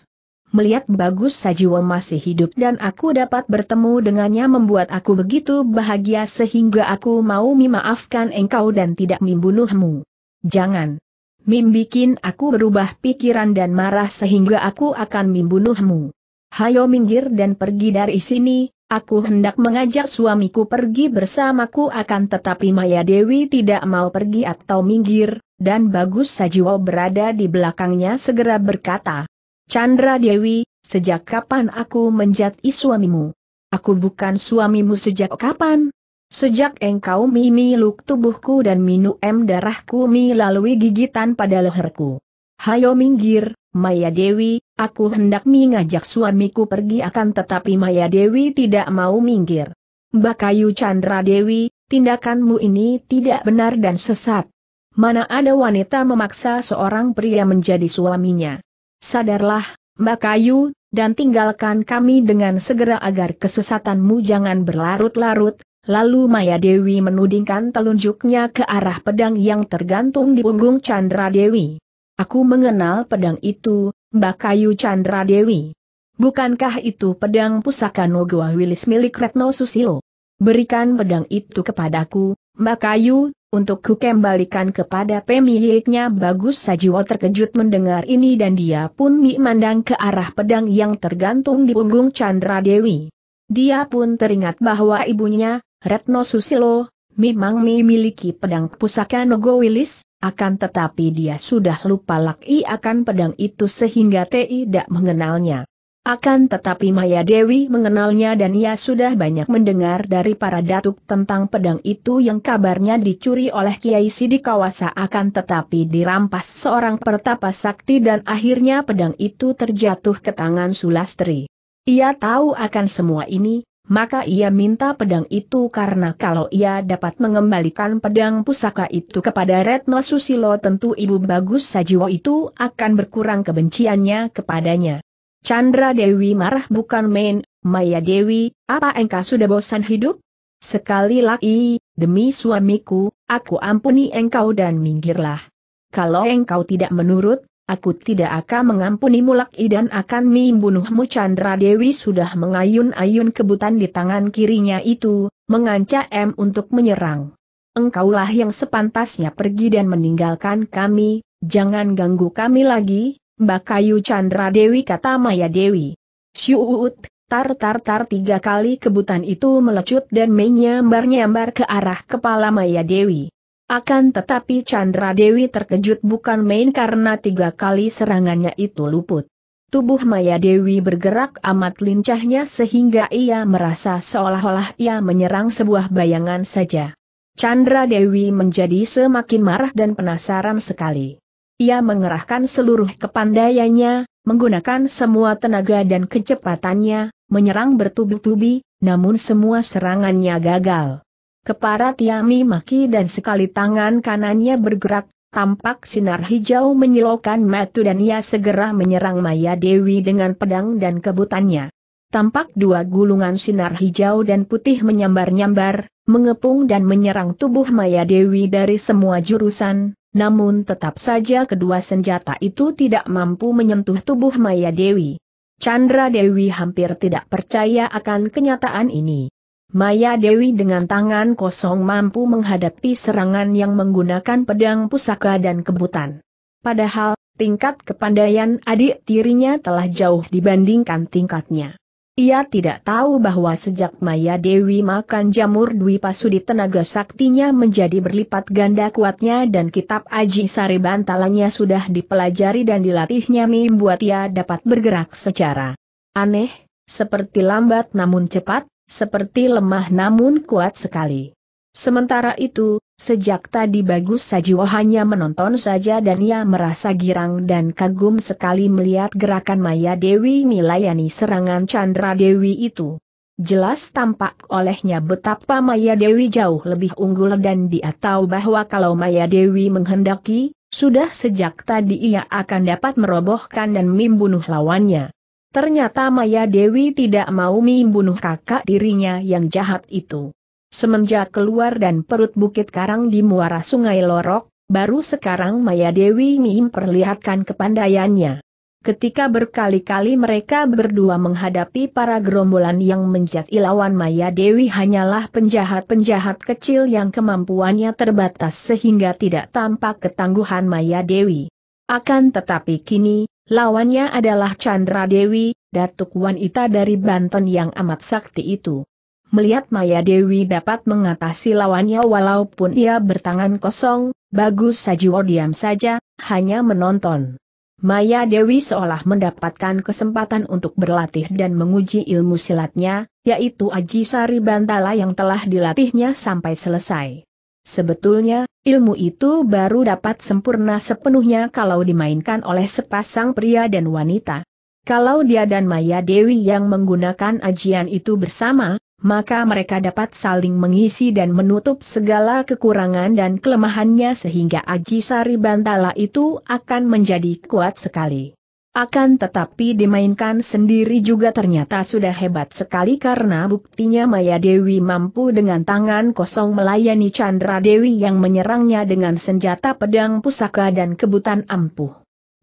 Speaker 1: melihat bagus Sajiwo masih hidup dan aku dapat bertemu dengannya membuat aku begitu bahagia sehingga aku mau memaafkan engkau dan tidak membunuhmu. Jangan. Mim bikin aku berubah pikiran dan marah sehingga aku akan membunuhmu. Hayo minggir dan pergi dari sini, aku hendak mengajak suamiku pergi bersamaku akan tetapi Maya Dewi tidak mau pergi atau minggir, dan bagus Sajiwo berada di belakangnya segera berkata. Chandra Dewi, sejak kapan aku menjadi suamimu? Aku bukan suamimu sejak kapan? Sejak engkau mimiluk tubuhku dan minum darahku melalui gigitan pada leherku. Hayo minggir, Maya Dewi, aku hendak mengajak suamiku pergi akan tetapi Maya Dewi tidak mau minggir. Bakayu Chandra Dewi, tindakanmu ini tidak benar dan sesat. Mana ada wanita memaksa seorang pria menjadi suaminya. Sadarlah, Mbak Kayu, dan tinggalkan kami dengan segera agar kesesatanmu jangan berlarut-larut, Lalu Maya Dewi menudingkan telunjuknya ke arah pedang yang tergantung di punggung Chandra Dewi. Aku mengenal pedang itu, Mbak Kayu Chandra Dewi. Bukankah itu pedang pusaka Nogua Wilis milik Retno Susilo? Berikan pedang itu kepadaku, Mbak Kayu, untuk ku kembalikan kepada pemiliknya bagus Sajiwo terkejut mendengar ini dan dia pun memandang ke arah pedang yang tergantung di punggung Chandra Dewi. Dia pun teringat bahwa ibunya, Retno Susilo, memang memiliki pedang pusaka Nogowilis, akan tetapi dia sudah lupa laki akan pedang itu sehingga tidak mengenalnya. Akan tetapi Maya Dewi mengenalnya dan ia sudah banyak mendengar dari para datuk tentang pedang itu yang kabarnya dicuri oleh Kiai Sidi Kawasa akan tetapi dirampas seorang pertapa sakti dan akhirnya pedang itu terjatuh ke tangan Sulastri. Ia tahu akan semua ini, maka ia minta pedang itu karena kalau ia dapat mengembalikan pedang pusaka itu kepada Retno Susilo tentu Ibu Bagus Sajiwo itu akan berkurang kebenciannya kepadanya. Chandra Dewi marah bukan main, Maya Dewi, apa engkau sudah bosan hidup? Sekali lagi, demi suamiku, aku ampuni engkau dan minggirlah. Kalau engkau tidak menurut, aku tidak akan mulak i dan akan membunuhmu Chandra Dewi sudah mengayun-ayun kebutan di tangan kirinya itu, mengancam untuk menyerang. Engkaulah yang sepantasnya pergi dan meninggalkan kami, jangan ganggu kami lagi, Bakayu Chandra Dewi kata Maya Dewi. Syuut, tar-tar-tar tiga kali kebutan itu melecut dan menyambar-nyambar ke arah kepala Maya Dewi. Akan tetapi Chandra Dewi terkejut bukan main karena tiga kali serangannya itu luput. Tubuh Maya Dewi bergerak amat lincahnya sehingga ia merasa seolah-olah ia menyerang sebuah bayangan saja. Chandra Dewi menjadi semakin marah dan penasaran sekali. Ia mengerahkan seluruh kepandaiannya, menggunakan semua tenaga dan kecepatannya, menyerang bertubi-tubi, namun semua serangannya gagal. Kepala Tiami maki dan sekali tangan kanannya bergerak, tampak sinar hijau menyilaukan matu dan ia segera menyerang Maya Dewi dengan pedang dan kebutannya. Tampak dua gulungan sinar hijau dan putih menyambar-nyambar, mengepung dan menyerang tubuh Maya Dewi dari semua jurusan, namun tetap saja kedua senjata itu tidak mampu menyentuh tubuh Maya Dewi. Chandra Dewi hampir tidak percaya akan kenyataan ini. Maya Dewi dengan tangan kosong mampu menghadapi serangan yang menggunakan pedang pusaka dan kebutan. Padahal, tingkat kepandaian adik tirinya telah jauh dibandingkan tingkatnya. Ia tidak tahu bahwa sejak Maya Dewi makan jamur Dwi Pasudi tenaga saktinya menjadi berlipat ganda kuatnya dan kitab Aji Sari bantalannya sudah dipelajari dan dilatihnya membuat ia dapat bergerak secara aneh, seperti lambat namun cepat, seperti lemah namun kuat sekali. Sementara itu, sejak tadi Bagus Sajiwo hanya menonton saja dan ia merasa girang dan kagum sekali melihat gerakan Maya Dewi melayani serangan Chandra Dewi itu. Jelas tampak olehnya betapa Maya Dewi jauh lebih unggul dan dia tahu bahwa kalau Maya Dewi menghendaki, sudah sejak tadi ia akan dapat merobohkan dan membunuh lawannya. Ternyata Maya Dewi tidak mau membunuh kakak dirinya yang jahat itu. Semenjak keluar dan perut Bukit Karang di muara sungai Lorok, baru sekarang Maya Dewi memperlihatkan kepandaiannya. Ketika berkali-kali mereka berdua menghadapi para gerombolan yang menjadi lawan Maya Dewi hanyalah penjahat-penjahat kecil yang kemampuannya terbatas sehingga tidak tampak ketangguhan Maya Dewi. Akan tetapi kini, lawannya adalah Chandra Dewi, datuk wanita dari Banten yang amat sakti itu melihat Maya Dewi dapat mengatasi lawannya walaupun ia bertangan kosong, bagus saja oh, diam saja, hanya menonton. Maya Dewi seolah mendapatkan kesempatan untuk berlatih dan menguji ilmu silatnya, yaitu Aji Sari Bantala yang telah dilatihnya sampai selesai. Sebetulnya, ilmu itu baru dapat sempurna sepenuhnya kalau dimainkan oleh sepasang pria dan wanita. Kalau dia dan Maya Dewi yang menggunakan ajian itu bersama, maka mereka dapat saling mengisi dan menutup segala kekurangan dan kelemahannya sehingga Aji Sari Bantala itu akan menjadi kuat sekali. Akan tetapi dimainkan sendiri juga ternyata sudah hebat sekali karena buktinya Maya Dewi mampu dengan tangan kosong melayani Chandra Dewi yang menyerangnya dengan senjata pedang pusaka dan kebutan ampuh.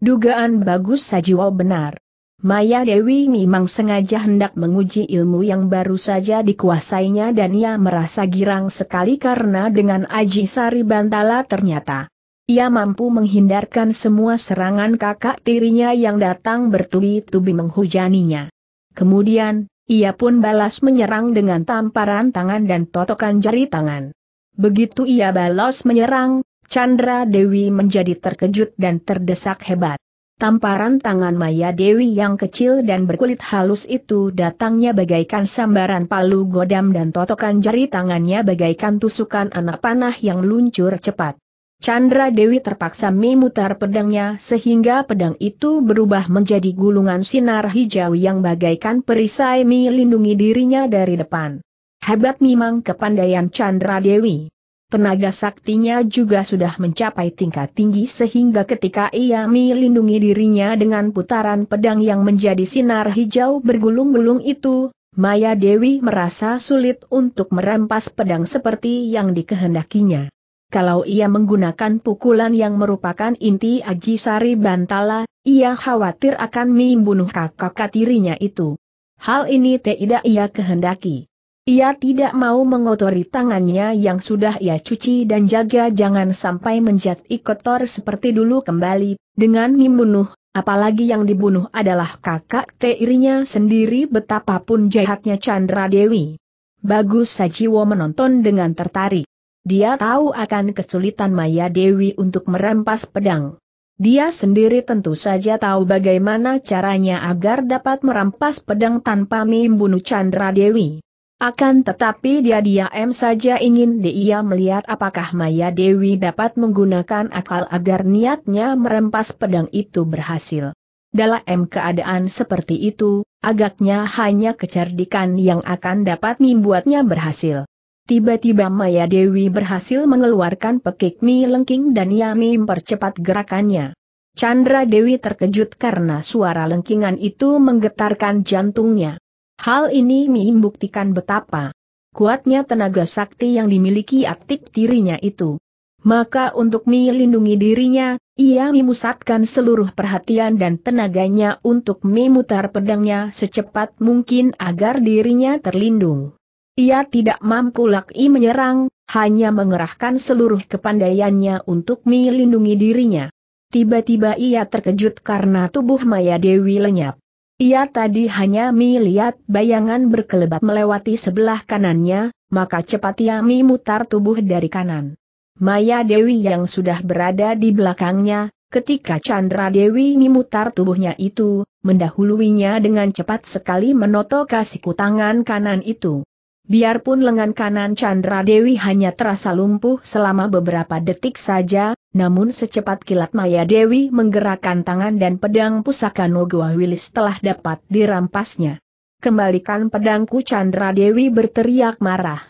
Speaker 1: Dugaan bagus Sajiwo benar. Maya Dewi memang sengaja hendak menguji ilmu yang baru saja dikuasainya dan ia merasa girang sekali karena dengan Aji Sari Bantala ternyata ia mampu menghindarkan semua serangan kakak tirinya yang datang bertubi-tubi menghujaninya. Kemudian, ia pun balas menyerang dengan tamparan tangan dan totokan jari tangan. Begitu ia balas menyerang, Chandra Dewi menjadi terkejut dan terdesak hebat. Tamparan tangan Maya Dewi yang kecil dan berkulit halus itu datangnya bagaikan sambaran palu godam dan totokan jari tangannya bagaikan tusukan anak panah yang luncur cepat. Chandra Dewi terpaksa memutar pedangnya sehingga pedang itu berubah menjadi gulungan sinar hijau yang bagaikan perisai melindungi dirinya dari depan. Hebat memang kepandaian Chandra Dewi. Tenaga saktinya juga sudah mencapai tingkat tinggi sehingga ketika ia melindungi dirinya dengan putaran pedang yang menjadi sinar hijau bergulung-gulung itu, Maya Dewi merasa sulit untuk merampas pedang seperti yang dikehendakinya. Kalau ia menggunakan pukulan yang merupakan inti Aji Sari Bantala, ia khawatir akan membunuh kakak tirinya itu. Hal ini tidak ia kehendaki. Ia tidak mau mengotori tangannya yang sudah ia cuci dan jaga jangan sampai menjadi kotor seperti dulu kembali, dengan membunuh, apalagi yang dibunuh adalah kakak teirinya sendiri betapapun jahatnya Chandra Dewi. Bagus Sajiwo menonton dengan tertarik. Dia tahu akan kesulitan Maya Dewi untuk merampas pedang. Dia sendiri tentu saja tahu bagaimana caranya agar dapat merampas pedang tanpa membunuh Chandra Dewi. Akan tetapi dia diam saja ingin dia melihat apakah Maya Dewi dapat menggunakan akal agar niatnya merempas pedang itu berhasil. Dalam keadaan seperti itu, agaknya hanya kecerdikan yang akan dapat membuatnya berhasil. Tiba-tiba Maya Dewi berhasil mengeluarkan pekik mi lengking dan Yami mempercepat gerakannya. Chandra Dewi terkejut karena suara lengkingan itu menggetarkan jantungnya. Hal ini membuktikan betapa kuatnya tenaga sakti yang dimiliki aktif tirinya itu. Maka untuk melindungi dirinya, ia memusatkan seluruh perhatian dan tenaganya untuk memutar pedangnya secepat mungkin agar dirinya terlindung. Ia tidak mampu laki menyerang, hanya mengerahkan seluruh kepandaiannya untuk melindungi dirinya. Tiba-tiba ia terkejut karena tubuh Maya Dewi lenyap. Ia tadi hanya melihat bayangan berkelebat melewati sebelah kanannya, maka cepat ia memutar tubuh dari kanan. Maya Dewi yang sudah berada di belakangnya, ketika Chandra Dewi memutar tubuhnya itu, mendahuluinya dengan cepat sekali menoto kasiku tangan kanan itu. Biarpun lengan kanan Chandra Dewi hanya terasa lumpuh selama beberapa detik saja, namun secepat kilat Maya Dewi menggerakkan tangan dan pedang pusaka Nogua Wilis telah dapat dirampasnya. Kembalikan pedangku Chandra Dewi berteriak marah.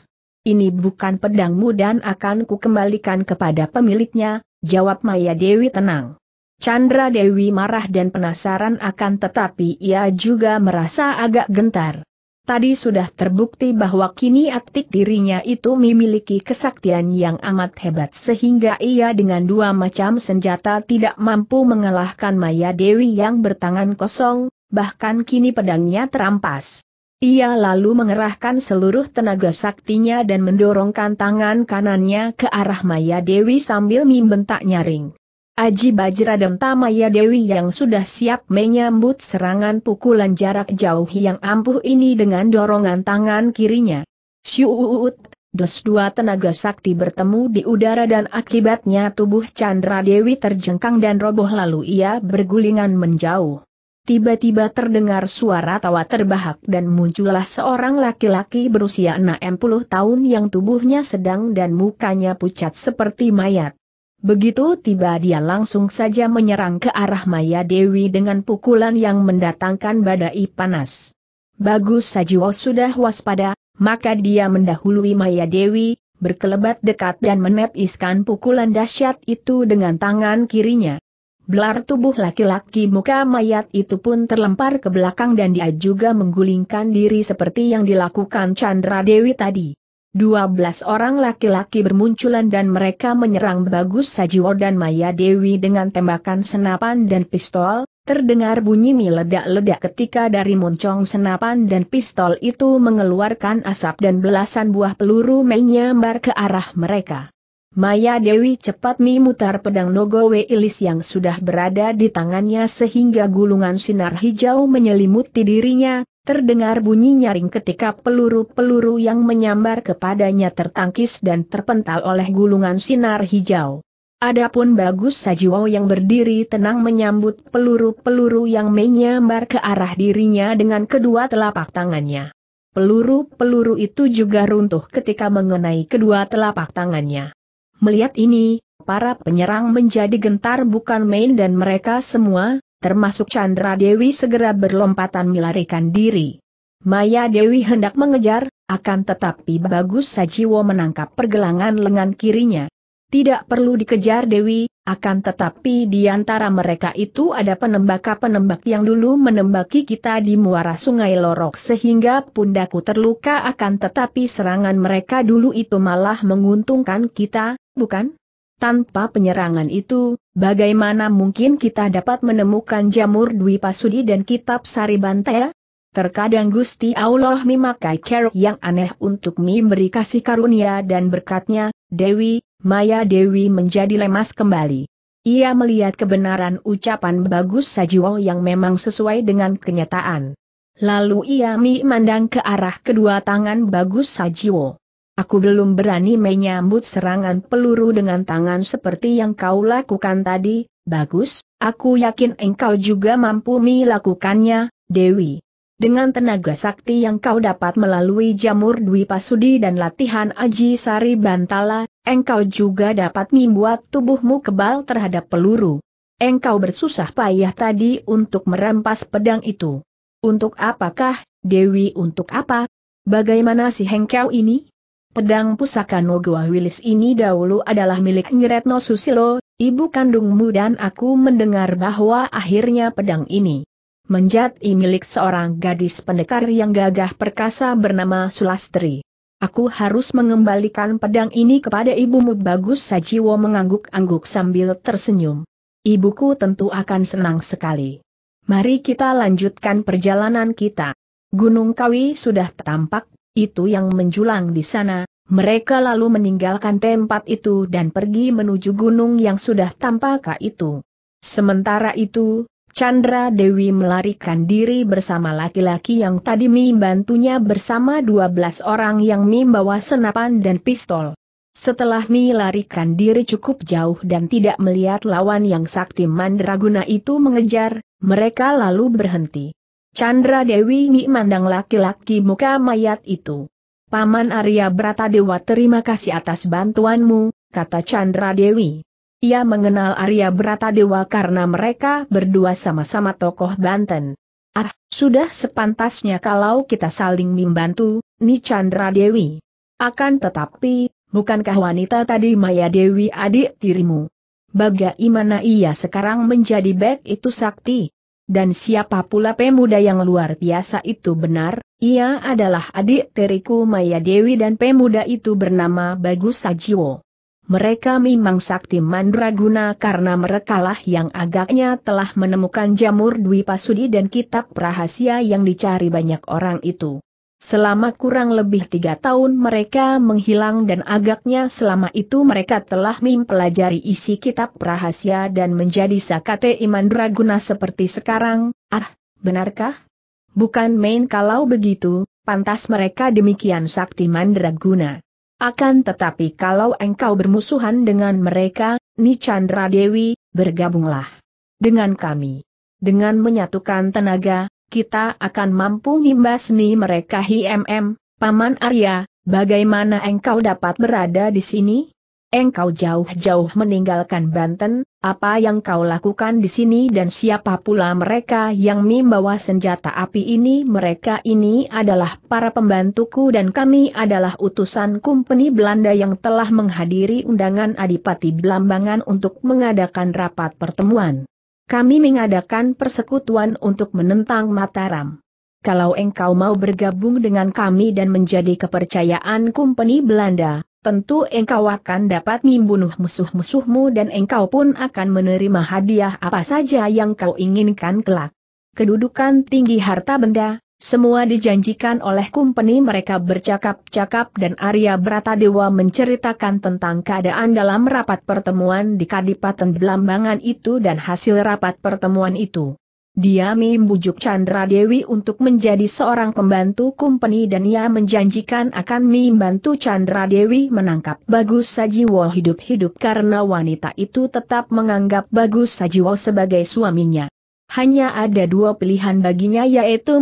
Speaker 1: Ini bukan pedangmu dan akan ku kembalikan kepada pemiliknya, jawab Maya Dewi tenang. Chandra Dewi marah dan penasaran akan tetapi ia juga merasa agak gentar. Tadi sudah terbukti bahwa kini aktif dirinya itu memiliki kesaktian yang amat hebat sehingga ia dengan dua macam senjata tidak mampu mengalahkan Maya Dewi yang bertangan kosong, bahkan kini pedangnya terampas. Ia lalu mengerahkan seluruh tenaga saktinya dan mendorongkan tangan kanannya ke arah Maya Dewi sambil membentak nyaring. Aji dan Tamaya Dewi yang sudah siap menyambut serangan pukulan jarak jauh yang ampuh ini dengan dorongan tangan kirinya. Syuut, dos dua tenaga sakti bertemu di udara dan akibatnya tubuh Chandra Dewi terjengkang dan roboh lalu ia bergulingan menjauh. Tiba-tiba terdengar suara tawa terbahak dan muncullah seorang laki-laki berusia 60 tahun yang tubuhnya sedang dan mukanya pucat seperti mayat. Begitu tiba dia langsung saja menyerang ke arah Maya Dewi dengan pukulan yang mendatangkan badai panas. Bagus Sajiwo sudah waspada, maka dia mendahului Maya Dewi, berkelebat dekat dan menepiskan pukulan dahsyat itu dengan tangan kirinya. Belar tubuh laki-laki muka mayat itu pun terlempar ke belakang dan dia juga menggulingkan diri seperti yang dilakukan Chandra Dewi tadi. 12 orang laki-laki bermunculan dan mereka menyerang Bagus Sajiwo dan Maya Dewi dengan tembakan senapan dan pistol, terdengar bunyi meledak-ledak ketika dari moncong senapan dan pistol itu mengeluarkan asap dan belasan buah peluru menyambar ke arah mereka. Maya Dewi cepat memutar pedang Nogowe Ilis yang sudah berada di tangannya sehingga gulungan sinar hijau menyelimuti dirinya, Terdengar bunyi nyaring ketika peluru-peluru yang menyambar kepadanya tertangkis dan terpental oleh gulungan sinar hijau. Adapun Bagus Sajiwo yang berdiri tenang menyambut peluru-peluru yang menyambar ke arah dirinya dengan kedua telapak tangannya. Peluru-peluru itu juga runtuh ketika mengenai kedua telapak tangannya. Melihat ini, para penyerang menjadi gentar bukan main dan mereka semua, termasuk Chandra Dewi segera berlompatan melarikan diri. Maya Dewi hendak mengejar, akan tetapi Bagus Sajiwo menangkap pergelangan lengan kirinya. Tidak perlu dikejar Dewi, akan tetapi di antara mereka itu ada penembak penembak yang dulu menembaki kita di muara sungai Lorok sehingga pundaku terluka akan tetapi serangan mereka dulu itu malah menguntungkan kita, bukan? Tanpa penyerangan itu, bagaimana mungkin kita dapat menemukan jamur Dwi Pasudi dan kitab Sari Terkadang Gusti Allah memakai keruk yang aneh untuk memberi kasih karunia dan berkatnya, Dewi, Maya Dewi menjadi lemas kembali. Ia melihat kebenaran ucapan bagus Sajiwo yang memang sesuai dengan kenyataan. Lalu ia memandang ke arah kedua tangan bagus Sajiwo. Aku belum berani menyambut serangan peluru dengan tangan seperti yang kau lakukan tadi, bagus, aku yakin engkau juga mampu melakukannya, Dewi. Dengan tenaga sakti yang kau dapat melalui jamur Dwi Pasudi dan latihan Aji Sari Bantala, engkau juga dapat membuat tubuhmu kebal terhadap peluru. Engkau bersusah payah tadi untuk merampas pedang itu. Untuk apakah, Dewi untuk apa? Bagaimana si hengkau ini? Pedang pusaka Nogua Wilis ini dahulu adalah milik Nyiretno Susilo, ibu kandungmu dan aku mendengar bahwa akhirnya pedang ini menjadi milik seorang gadis pendekar yang gagah perkasa bernama Sulastri. Aku harus mengembalikan pedang ini kepada ibumu bagus Sajiwo mengangguk-angguk sambil tersenyum. Ibuku tentu akan senang sekali. Mari kita lanjutkan perjalanan kita. Gunung Kawi sudah tampak itu yang menjulang di sana, mereka lalu meninggalkan tempat itu dan pergi menuju gunung yang sudah tampak itu. Sementara itu, Chandra Dewi melarikan diri bersama laki-laki yang tadi membantunya bersama 12 orang yang membawa senapan dan pistol. Setelah Mi larikan diri cukup jauh dan tidak melihat lawan yang sakti mandraguna itu mengejar, mereka lalu berhenti. Chandra Dewi mandang laki-laki muka mayat itu. Paman Arya Brata Dewa terima kasih atas bantuanmu, kata Chandra Dewi. Ia mengenal Arya Brata Dewa karena mereka berdua sama-sama tokoh Banten. Ah, sudah sepantasnya kalau kita saling membantu, nih Chandra Dewi. Akan tetapi, bukankah wanita tadi Maya Dewi adik tirimu? Bagaimana ia sekarang menjadi baik itu sakti? Dan siapa pula pemuda yang luar biasa itu benar, ia adalah adik teriku Maya Dewi dan pemuda itu bernama Bagus Sajiwo. Mereka memang sakti mandraguna karena merekalah yang agaknya telah menemukan jamur Dwi Pasudi dan kitab rahasia yang dicari banyak orang itu. Selama kurang lebih tiga tahun mereka menghilang dan agaknya selama itu mereka telah mempelajari isi kitab rahasia dan menjadi sakate iman draguna seperti sekarang, ah, benarkah? Bukan main kalau begitu, pantas mereka demikian sakti mandraguna. Akan tetapi kalau engkau bermusuhan dengan mereka, Ni Dewi, bergabunglah dengan kami. Dengan menyatukan tenaga, kita akan mampu nih mereka HMM, Paman Arya, bagaimana engkau dapat berada di sini? Engkau jauh-jauh meninggalkan Banten, apa yang kau lakukan di sini dan siapa pula mereka yang membawa senjata api ini? Mereka ini adalah para pembantuku dan kami adalah utusan kumpeni Belanda yang telah menghadiri undangan Adipati Blambangan untuk mengadakan rapat pertemuan. Kami mengadakan persekutuan untuk menentang Mataram. Kalau engkau mau bergabung dengan kami dan menjadi kepercayaan kumpeni Belanda, tentu engkau akan dapat membunuh musuh-musuhmu dan engkau pun akan menerima hadiah apa saja yang kau inginkan kelak. Kedudukan tinggi harta benda, semua dijanjikan oleh kumpeni mereka bercakap-cakap dan Arya Bratadewa menceritakan tentang keadaan dalam rapat pertemuan di Kadipaten Belambangan itu dan hasil rapat pertemuan itu. Dia membujuk Chandra Dewi untuk menjadi seorang pembantu kumpeni dan ia menjanjikan akan membantu Chandra Dewi menangkap Bagus Sajiwo hidup-hidup karena wanita itu tetap menganggap Bagus Sajiwo sebagai suaminya. Hanya ada dua pilihan baginya yaitu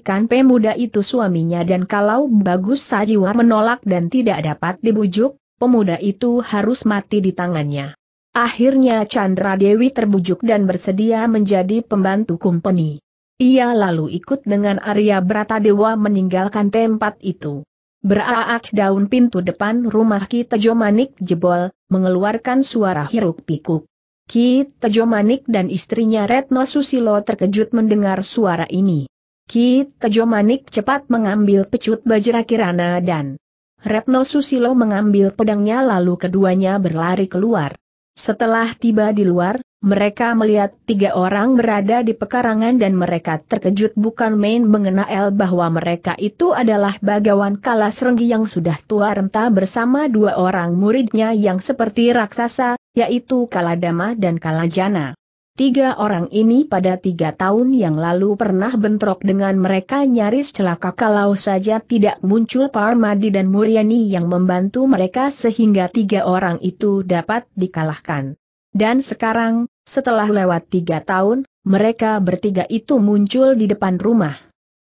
Speaker 1: ikan pemuda itu suaminya dan kalau bagus sajiwa menolak dan tidak dapat dibujuk, pemuda itu harus mati di tangannya. Akhirnya Chandra Dewi terbujuk dan bersedia menjadi pembantu kumpeni. Ia lalu ikut dengan Arya Dewa meninggalkan tempat itu. Beraak daun pintu depan rumah Ki Tejo Manik jebol, mengeluarkan suara hiruk pikuk. Ki Tejo Manik dan istrinya Retno Susilo terkejut mendengar suara ini. Ki Tejo Manik cepat mengambil pecut bajra kirana dan Retno Susilo mengambil pedangnya lalu keduanya berlari keluar. Setelah tiba di luar, mereka melihat tiga orang berada di pekarangan dan mereka terkejut bukan main mengenal bahwa mereka itu adalah bagawan kalas renggi yang sudah tua renta bersama dua orang muridnya yang seperti raksasa, yaitu Kaladama dan Kalajana. Tiga orang ini pada tiga tahun yang lalu pernah bentrok dengan mereka nyaris celaka kalau saja tidak muncul Parmadi dan Muryani yang membantu mereka sehingga tiga orang itu dapat dikalahkan. Dan sekarang, setelah lewat tiga tahun, mereka bertiga itu muncul di depan rumah.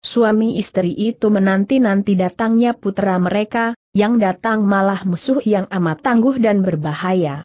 Speaker 1: Suami istri itu menanti-nanti datangnya putra mereka, yang datang malah musuh yang amat tangguh dan berbahaya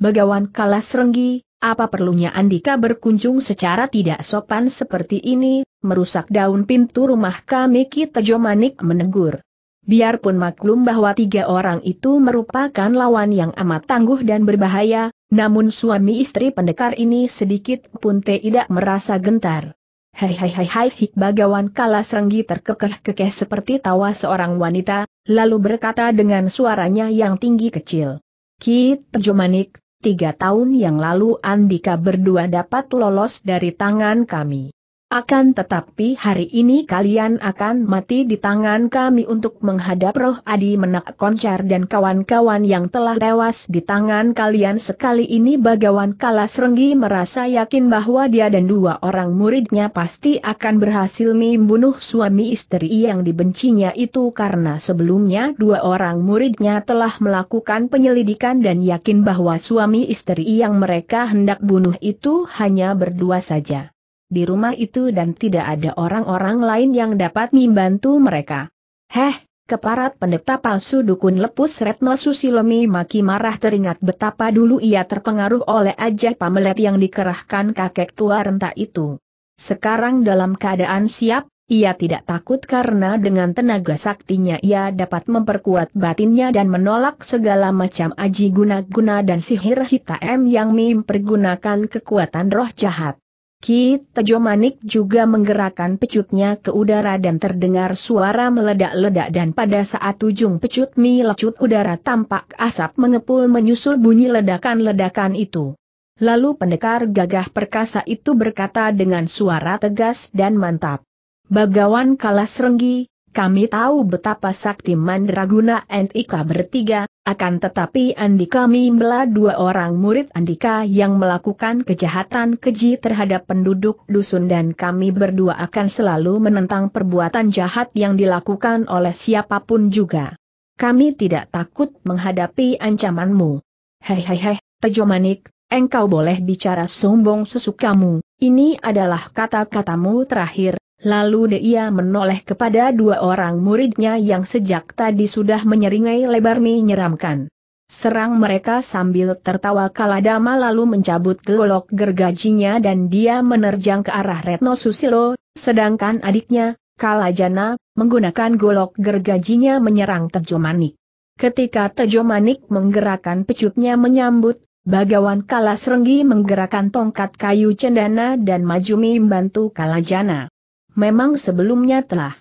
Speaker 1: bagawan kalas serenggi, apa perlunya Andika berkunjung secara tidak sopan seperti ini, merusak daun pintu rumah kami Kitejo Manik menegur. Biarpun maklum bahwa tiga orang itu merupakan lawan yang amat tangguh dan berbahaya, namun suami istri pendekar ini sedikit pun tidak merasa gentar. Hai hai hai hai hik bagawan renggi terkekeh-kekeh seperti tawa seorang wanita, lalu berkata dengan suaranya yang tinggi kecil. Kit Jomanik, tiga tahun yang lalu Andika berdua dapat lolos dari tangan kami. Akan tetapi hari ini kalian akan mati di tangan kami untuk menghadap roh adi menak koncar dan kawan-kawan yang telah tewas di tangan kalian sekali ini bagawan kalas renggi merasa yakin bahwa dia dan dua orang muridnya pasti akan berhasil membunuh suami istri yang dibencinya itu karena sebelumnya dua orang muridnya telah melakukan penyelidikan dan yakin bahwa suami istri yang mereka hendak bunuh itu hanya berdua saja di rumah itu dan tidak ada orang-orang lain yang dapat membantu mereka. Heh, keparat pendeta palsu dukun lepus Retno Susilomi maki marah teringat betapa dulu ia terpengaruh oleh ajak pamelet yang dikerahkan kakek tua renta itu. Sekarang dalam keadaan siap, ia tidak takut karena dengan tenaga saktinya ia dapat memperkuat batinnya dan menolak segala macam aji guna-guna dan sihir hitam yang mempergunakan kekuatan roh jahat. Ki Tejo Manik juga menggerakkan pecutnya ke udara dan terdengar suara meledak-ledak dan pada saat ujung pecut lecut udara tampak asap mengepul menyusul bunyi ledakan-ledakan itu. Lalu pendekar gagah perkasa itu berkata dengan suara tegas dan mantap. Bagawan kalah serenggi, kami tahu betapa sakti Mandraguna and Ika bertiga, akan tetapi andika kami melah dua orang murid Andika yang melakukan kejahatan keji terhadap penduduk dusun dan kami berdua akan selalu menentang perbuatan jahat yang dilakukan oleh siapapun juga. Kami tidak takut menghadapi ancamanmu. Hei hei Hehehe, Tejomanik, engkau boleh bicara sombong sesukamu, ini adalah kata-katamu terakhir, Lalu dia menoleh kepada dua orang muridnya yang sejak tadi sudah menyeringai lebar menyeramkan. Serang mereka sambil tertawa kaladama lalu mencabut golok gergajinya dan dia menerjang ke arah Retno Susilo, sedangkan adiknya, Kalajana, menggunakan golok gergajinya menyerang Tejo Manik. Ketika Tejo Manik menggerakkan pecutnya menyambut, Bagawan Kalasrenggi menggerakkan tongkat kayu cendana dan Majumi membantu Kalajana memang sebelumnya telah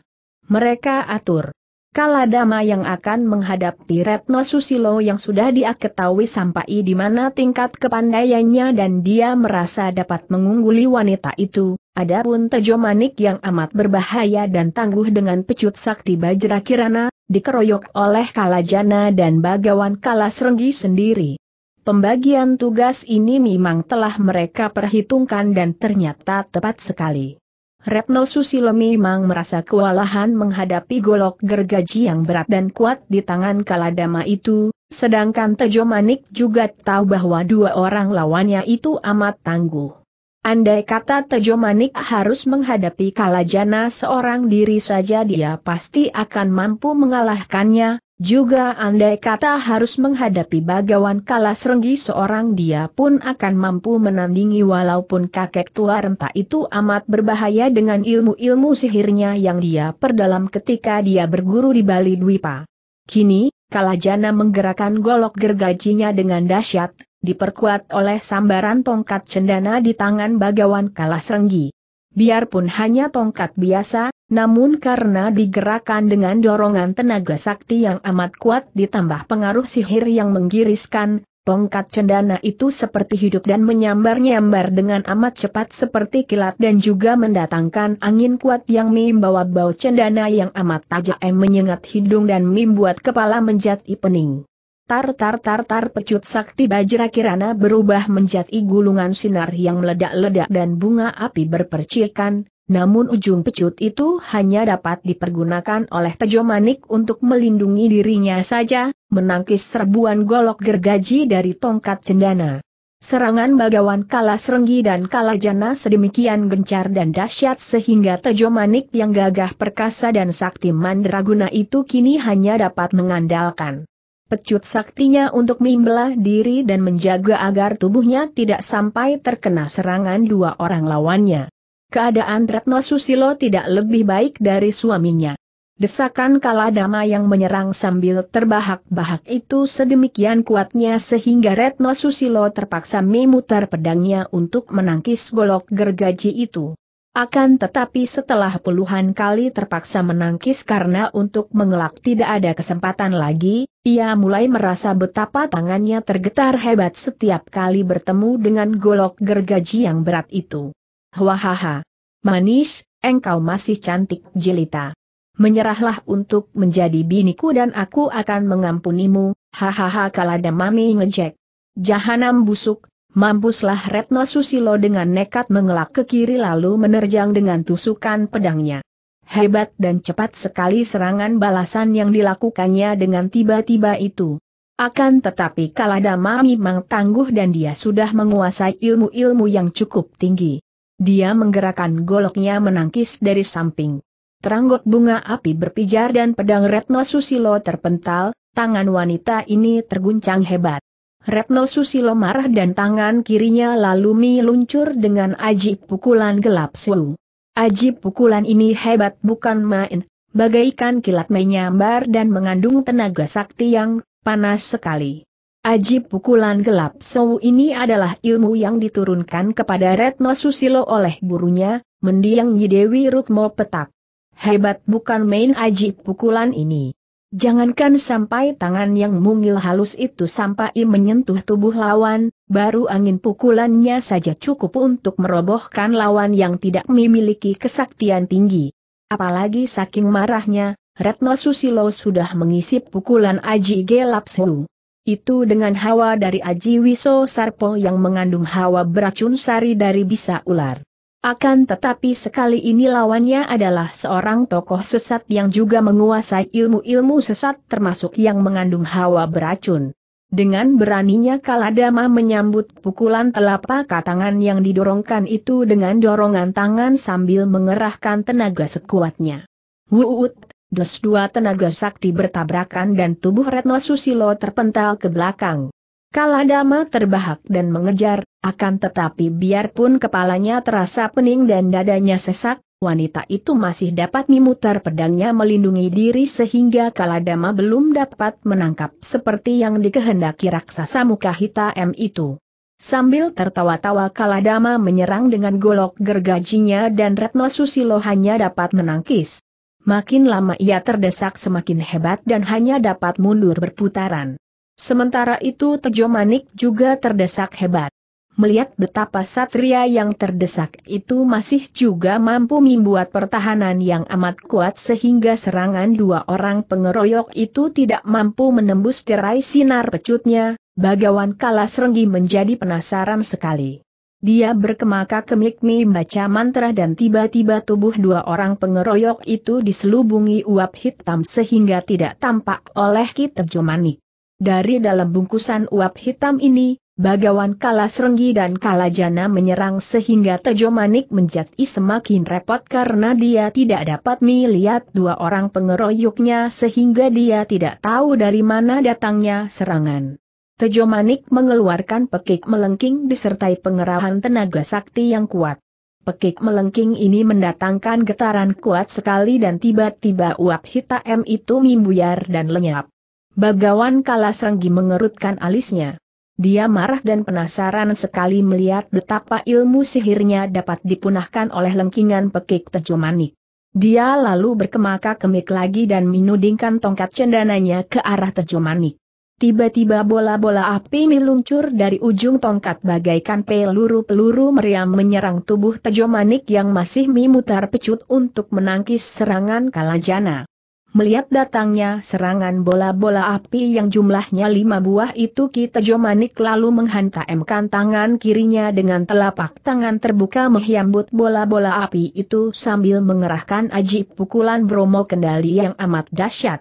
Speaker 1: mereka atur. Kaladama yang akan menghadapi Retno Susilo yang sudah dia ketahui sampai di mana tingkat kepandaiannya dan dia merasa dapat mengungguli wanita itu, adapun Tejo Manik yang amat berbahaya dan tangguh dengan pecut sakti Bajra Kirana, dikeroyok oleh Kalajana dan Bagawan Kalasrenggi sendiri. Pembagian tugas ini memang telah mereka perhitungkan dan ternyata tepat sekali. Retno Susilo memang merasa kewalahan menghadapi golok gergaji yang berat dan kuat di tangan Kaladama itu, sedangkan Tejo Manik juga tahu bahwa dua orang lawannya itu amat tangguh. Andai kata Tejo Manik harus menghadapi Kalajana seorang diri saja dia pasti akan mampu mengalahkannya, juga andai kata harus menghadapi bagawan kalas renggi seorang dia pun akan mampu menandingi walaupun kakek tua renta itu amat berbahaya dengan ilmu-ilmu sihirnya yang dia perdalam ketika dia berguru di Bali Dwipa. Kini, Kalajana menggerakkan golok gergajinya dengan dahsyat, diperkuat oleh sambaran tongkat cendana di tangan bagawan kalas renggi. Biarpun hanya tongkat biasa, namun karena digerakkan dengan dorongan tenaga sakti yang amat kuat ditambah pengaruh sihir yang menggiriskan, tongkat cendana itu seperti hidup dan menyambar-nyambar dengan amat cepat seperti kilat dan juga mendatangkan angin kuat yang membawa bau cendana yang amat tajam menyengat hidung dan membuat kepala menjadi pening. Tar tar tar tar pecut sakti bajra kirana berubah menjadi gulungan sinar yang meledak-ledak dan bunga api berpercikan, namun ujung pecut itu hanya dapat dipergunakan oleh Tejo Manik untuk melindungi dirinya saja, menangkis serbuan golok gergaji dari tongkat cendana. Serangan bagawan kala serenggi dan kala jana sedemikian gencar dan dahsyat sehingga Tejo Manik yang gagah perkasa dan sakti mandraguna itu kini hanya dapat mengandalkan pecut saktinya untuk membelah diri dan menjaga agar tubuhnya tidak sampai terkena serangan dua orang lawannya. Keadaan Retno Susilo tidak lebih baik dari suaminya. Desakan kaladama yang menyerang sambil terbahak-bahak itu sedemikian kuatnya sehingga Retno Susilo terpaksa memutar pedangnya untuk menangkis golok gergaji itu. Akan tetapi setelah puluhan kali terpaksa menangkis karena untuk mengelak tidak ada kesempatan lagi, ia mulai merasa betapa tangannya tergetar hebat setiap kali bertemu dengan golok gergaji yang berat itu. Wahaha. Manis, engkau masih cantik jelita. Menyerahlah untuk menjadi biniku dan aku akan mengampunimu, hahaha kalada mami ngejek. Jahanam busuk, mampuslah Retno Susilo dengan nekat mengelak ke kiri lalu menerjang dengan tusukan pedangnya. Hebat dan cepat sekali serangan balasan yang dilakukannya dengan tiba-tiba itu. Akan tetapi Kalada Mami memang tangguh dan dia sudah menguasai ilmu-ilmu yang cukup tinggi. Dia menggerakkan goloknya menangkis dari samping. Teranggot bunga api berpijar dan pedang Retno Susilo terpental, tangan wanita ini terguncang hebat. Retno Susilo marah dan tangan kirinya lalu meluncur dengan ajib pukulan gelap suhu. Ajib pukulan ini hebat bukan main, bagaikan kilat menyambar dan mengandung tenaga sakti yang panas sekali. Aji pukulan gelap Sowu ini adalah ilmu yang diturunkan kepada Retno Susilo oleh gurunya, mendiang Yidewi Rukmo Petak. Hebat bukan main aji pukulan ini. Jangankan sampai tangan yang mungil halus itu sampai menyentuh tubuh lawan, baru angin pukulannya saja cukup untuk merobohkan lawan yang tidak memiliki kesaktian tinggi. Apalagi saking marahnya, Retno Susilo sudah mengisi pukulan Aji Gelap Sewu itu dengan hawa dari Aji Wiso Sarpo yang mengandung hawa beracun sari dari bisa ular. Akan tetapi sekali ini lawannya adalah seorang tokoh sesat yang juga menguasai ilmu-ilmu sesat termasuk yang mengandung hawa beracun. Dengan beraninya Kaladama menyambut pukulan telapak tangan yang didorongkan itu dengan dorongan tangan sambil mengerahkan tenaga sekuatnya. Wuut, Des dua tenaga sakti bertabrakan dan tubuh Retno Susilo terpental ke belakang. Kaladama terbahak dan mengejar, akan tetapi biarpun kepalanya terasa pening dan dadanya sesak, wanita itu masih dapat memutar pedangnya melindungi diri sehingga Kaladama belum dapat menangkap seperti yang dikehendaki raksasa muka hitam itu. Sambil tertawa-tawa Kaladama menyerang dengan golok gergajinya dan Retno Susilo hanya dapat menangkis. Makin lama ia terdesak semakin hebat dan hanya dapat mundur berputaran. Sementara itu Tejo Manik juga terdesak hebat. Melihat betapa satria yang terdesak itu masih juga mampu membuat pertahanan yang amat kuat sehingga serangan dua orang pengeroyok itu tidak mampu menembus tirai sinar pecutnya, Bagawan Kalas Renggi menjadi penasaran sekali. Dia berkemaka-kemik baca mantra dan tiba-tiba tubuh dua orang pengeroyok itu diselubungi uap hitam sehingga tidak tampak oleh Kitab Jomani. Dari dalam bungkusan uap hitam ini, Bagawan Kalasrenggi dan Jana menyerang sehingga Tejo Manik menjadi semakin repot karena dia tidak dapat melihat dua orang pengeroyoknya sehingga dia tidak tahu dari mana datangnya serangan. Tejo Manik mengeluarkan pekik melengking disertai pengerahan tenaga sakti yang kuat. Pekik melengking ini mendatangkan getaran kuat sekali dan tiba-tiba uap hitam itu membuyar dan lenyap. Bagawan Kalasrenggi mengerutkan alisnya. Dia marah dan penasaran sekali melihat betapa ilmu sihirnya dapat dipunahkan oleh lengkingan pekik Tejo Manik. Dia lalu berkemaka-kemik lagi dan menudingkan tongkat cendananya ke arah Tejo Manik. Tiba-tiba bola-bola api meluncur dari ujung tongkat bagaikan peluru-peluru meriam menyerang tubuh Tejo Manik yang masih memutar pecut untuk menangkis serangan Kalajana. Melihat datangnya serangan bola-bola api yang jumlahnya lima buah itu Ki Tejo Manik lalu menghantamkan tangan kirinya dengan telapak tangan terbuka menghiambut bola-bola api itu sambil mengerahkan ajib pukulan bromo kendali yang amat dahsyat.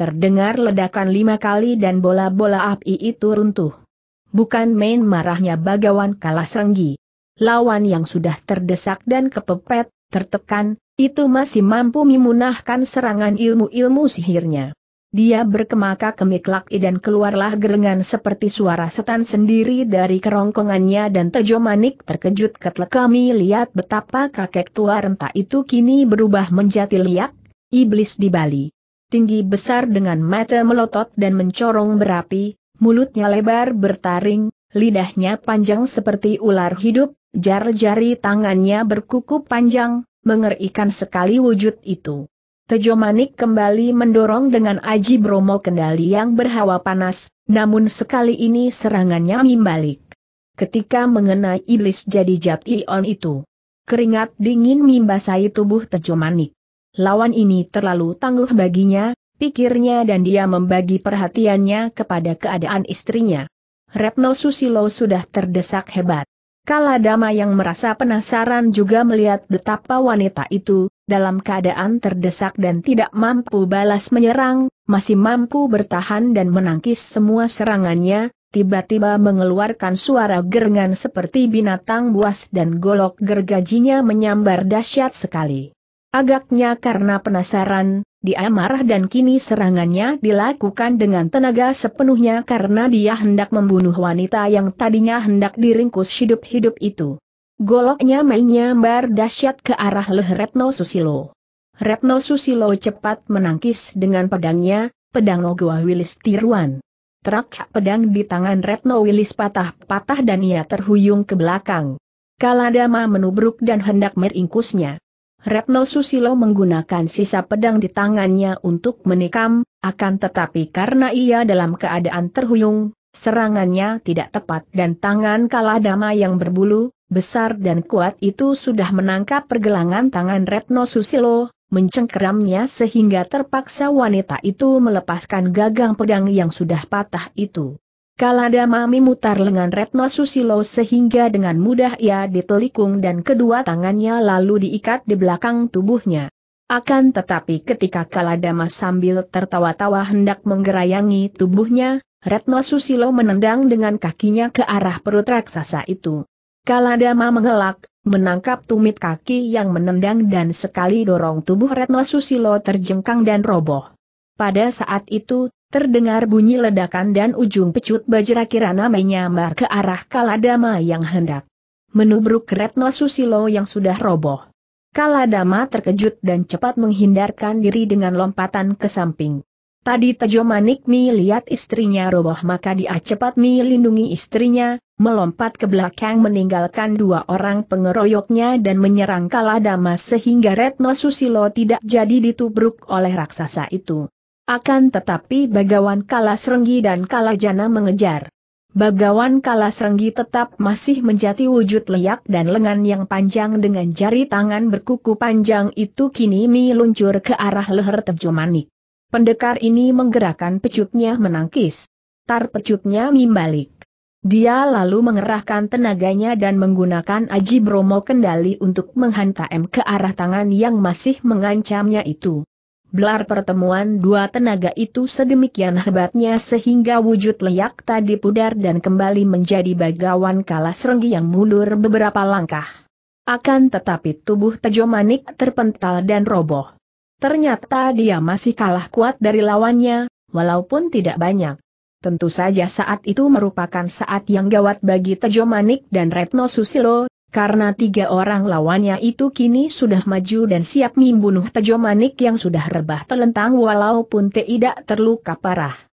Speaker 1: Terdengar ledakan lima kali dan bola-bola api itu runtuh. Bukan main marahnya bagawan kalah senggi. Lawan yang sudah terdesak dan kepepet, tertekan, itu masih mampu memunahkan serangan ilmu-ilmu sihirnya. Dia berkemaka kemiklak dan keluarlah gerengan seperti suara setan sendiri dari kerongkongannya dan Tejo Manik terkejut ketika kami lihat betapa kakek tua renta itu kini berubah menjadi liak, iblis di Bali tinggi besar dengan mata melotot dan mencorong berapi, mulutnya lebar bertaring, lidahnya panjang seperti ular hidup, jari-jari tangannya berkuku panjang, mengerikan sekali wujud itu. Tejo Manik kembali mendorong dengan Aji Bromo kendali yang berhawa panas, namun sekali ini serangannya mimbalik. Ketika mengenai iblis jadi jati on itu, keringat dingin membasahi tubuh Tejo Manik. Lawan ini terlalu tangguh baginya, pikirnya dan dia membagi perhatiannya kepada keadaan istrinya. Retno Susilo sudah terdesak hebat. Kala Dama yang merasa penasaran juga melihat betapa wanita itu, dalam keadaan terdesak dan tidak mampu balas menyerang, masih mampu bertahan dan menangkis semua serangannya, tiba-tiba mengeluarkan suara gerengan seperti binatang buas dan golok gergajinya menyambar dahsyat sekali. Agaknya karena penasaran, dia marah dan kini serangannya dilakukan dengan tenaga sepenuhnya karena dia hendak membunuh wanita yang tadinya hendak diringkus hidup-hidup itu. Goloknya menyambar dahsyat ke arah leh Retno Susilo. Retno Susilo cepat menangkis dengan pedangnya, pedang Nogoa Wilis Tiruan. Terak pedang di tangan Retno Wilis patah-patah dan ia terhuyung ke belakang. Kaladama menubruk dan hendak meringkusnya. Retno Susilo menggunakan sisa pedang di tangannya untuk menikam, akan tetapi karena ia dalam keadaan terhuyung, serangannya tidak tepat dan tangan Kaladama yang berbulu, besar dan kuat itu sudah menangkap pergelangan tangan Retno Susilo, mencengkeramnya sehingga terpaksa wanita itu melepaskan gagang pedang yang sudah patah itu. Kalada Mami mutar lengan Retno Susilo sehingga dengan mudah ia ditelikung dan kedua tangannya lalu diikat di belakang tubuhnya. Akan tetapi ketika Kaladama sambil tertawa-tawa hendak menggerayangi tubuhnya, Retno Susilo menendang dengan kakinya ke arah perut raksasa itu. Kaladama mengelak, menangkap tumit kaki yang menendang dan sekali dorong tubuh Retno Susilo terjengkang dan roboh. Pada saat itu, Terdengar bunyi ledakan dan ujung pecut bajra kirana menyambar ke arah Kaladama yang hendak menubruk Retno Susilo yang sudah roboh. Kaladama terkejut dan cepat menghindarkan diri dengan lompatan ke samping. Tadi Tejo Manik Mi lihat istrinya roboh maka dia cepat Mi lindungi istrinya, melompat ke belakang meninggalkan dua orang pengeroyoknya dan menyerang Kaladama sehingga Retno Susilo tidak jadi ditubruk oleh raksasa itu. Akan tetapi Bagawan Kalasrenggi dan Kalajana mengejar. Bagawan Kalasrenggi tetap masih menjadi wujud leyak dan lengan yang panjang dengan jari tangan berkuku panjang itu kini meluncur ke arah leher Tejo Manik. Pendekar ini menggerakkan pecutnya menangkis. Tar pecutnya membalik. Dia lalu mengerahkan tenaganya dan menggunakan Aji Bromo kendali untuk menghantam ke arah tangan yang masih mengancamnya itu. Belar pertemuan dua tenaga itu sedemikian hebatnya sehingga wujud leyak tadi pudar dan kembali menjadi bagawan kalas serenggi yang mundur beberapa langkah. Akan tetapi tubuh Tejo Manik terpental dan roboh. Ternyata dia masih kalah kuat dari lawannya, walaupun tidak banyak. Tentu saja saat itu merupakan saat yang gawat bagi Tejo Manik dan Retno Susilo, karena tiga orang lawannya itu kini sudah maju dan siap membunuh Tejo Manik yang sudah rebah telentang walaupun tidak terluka parah.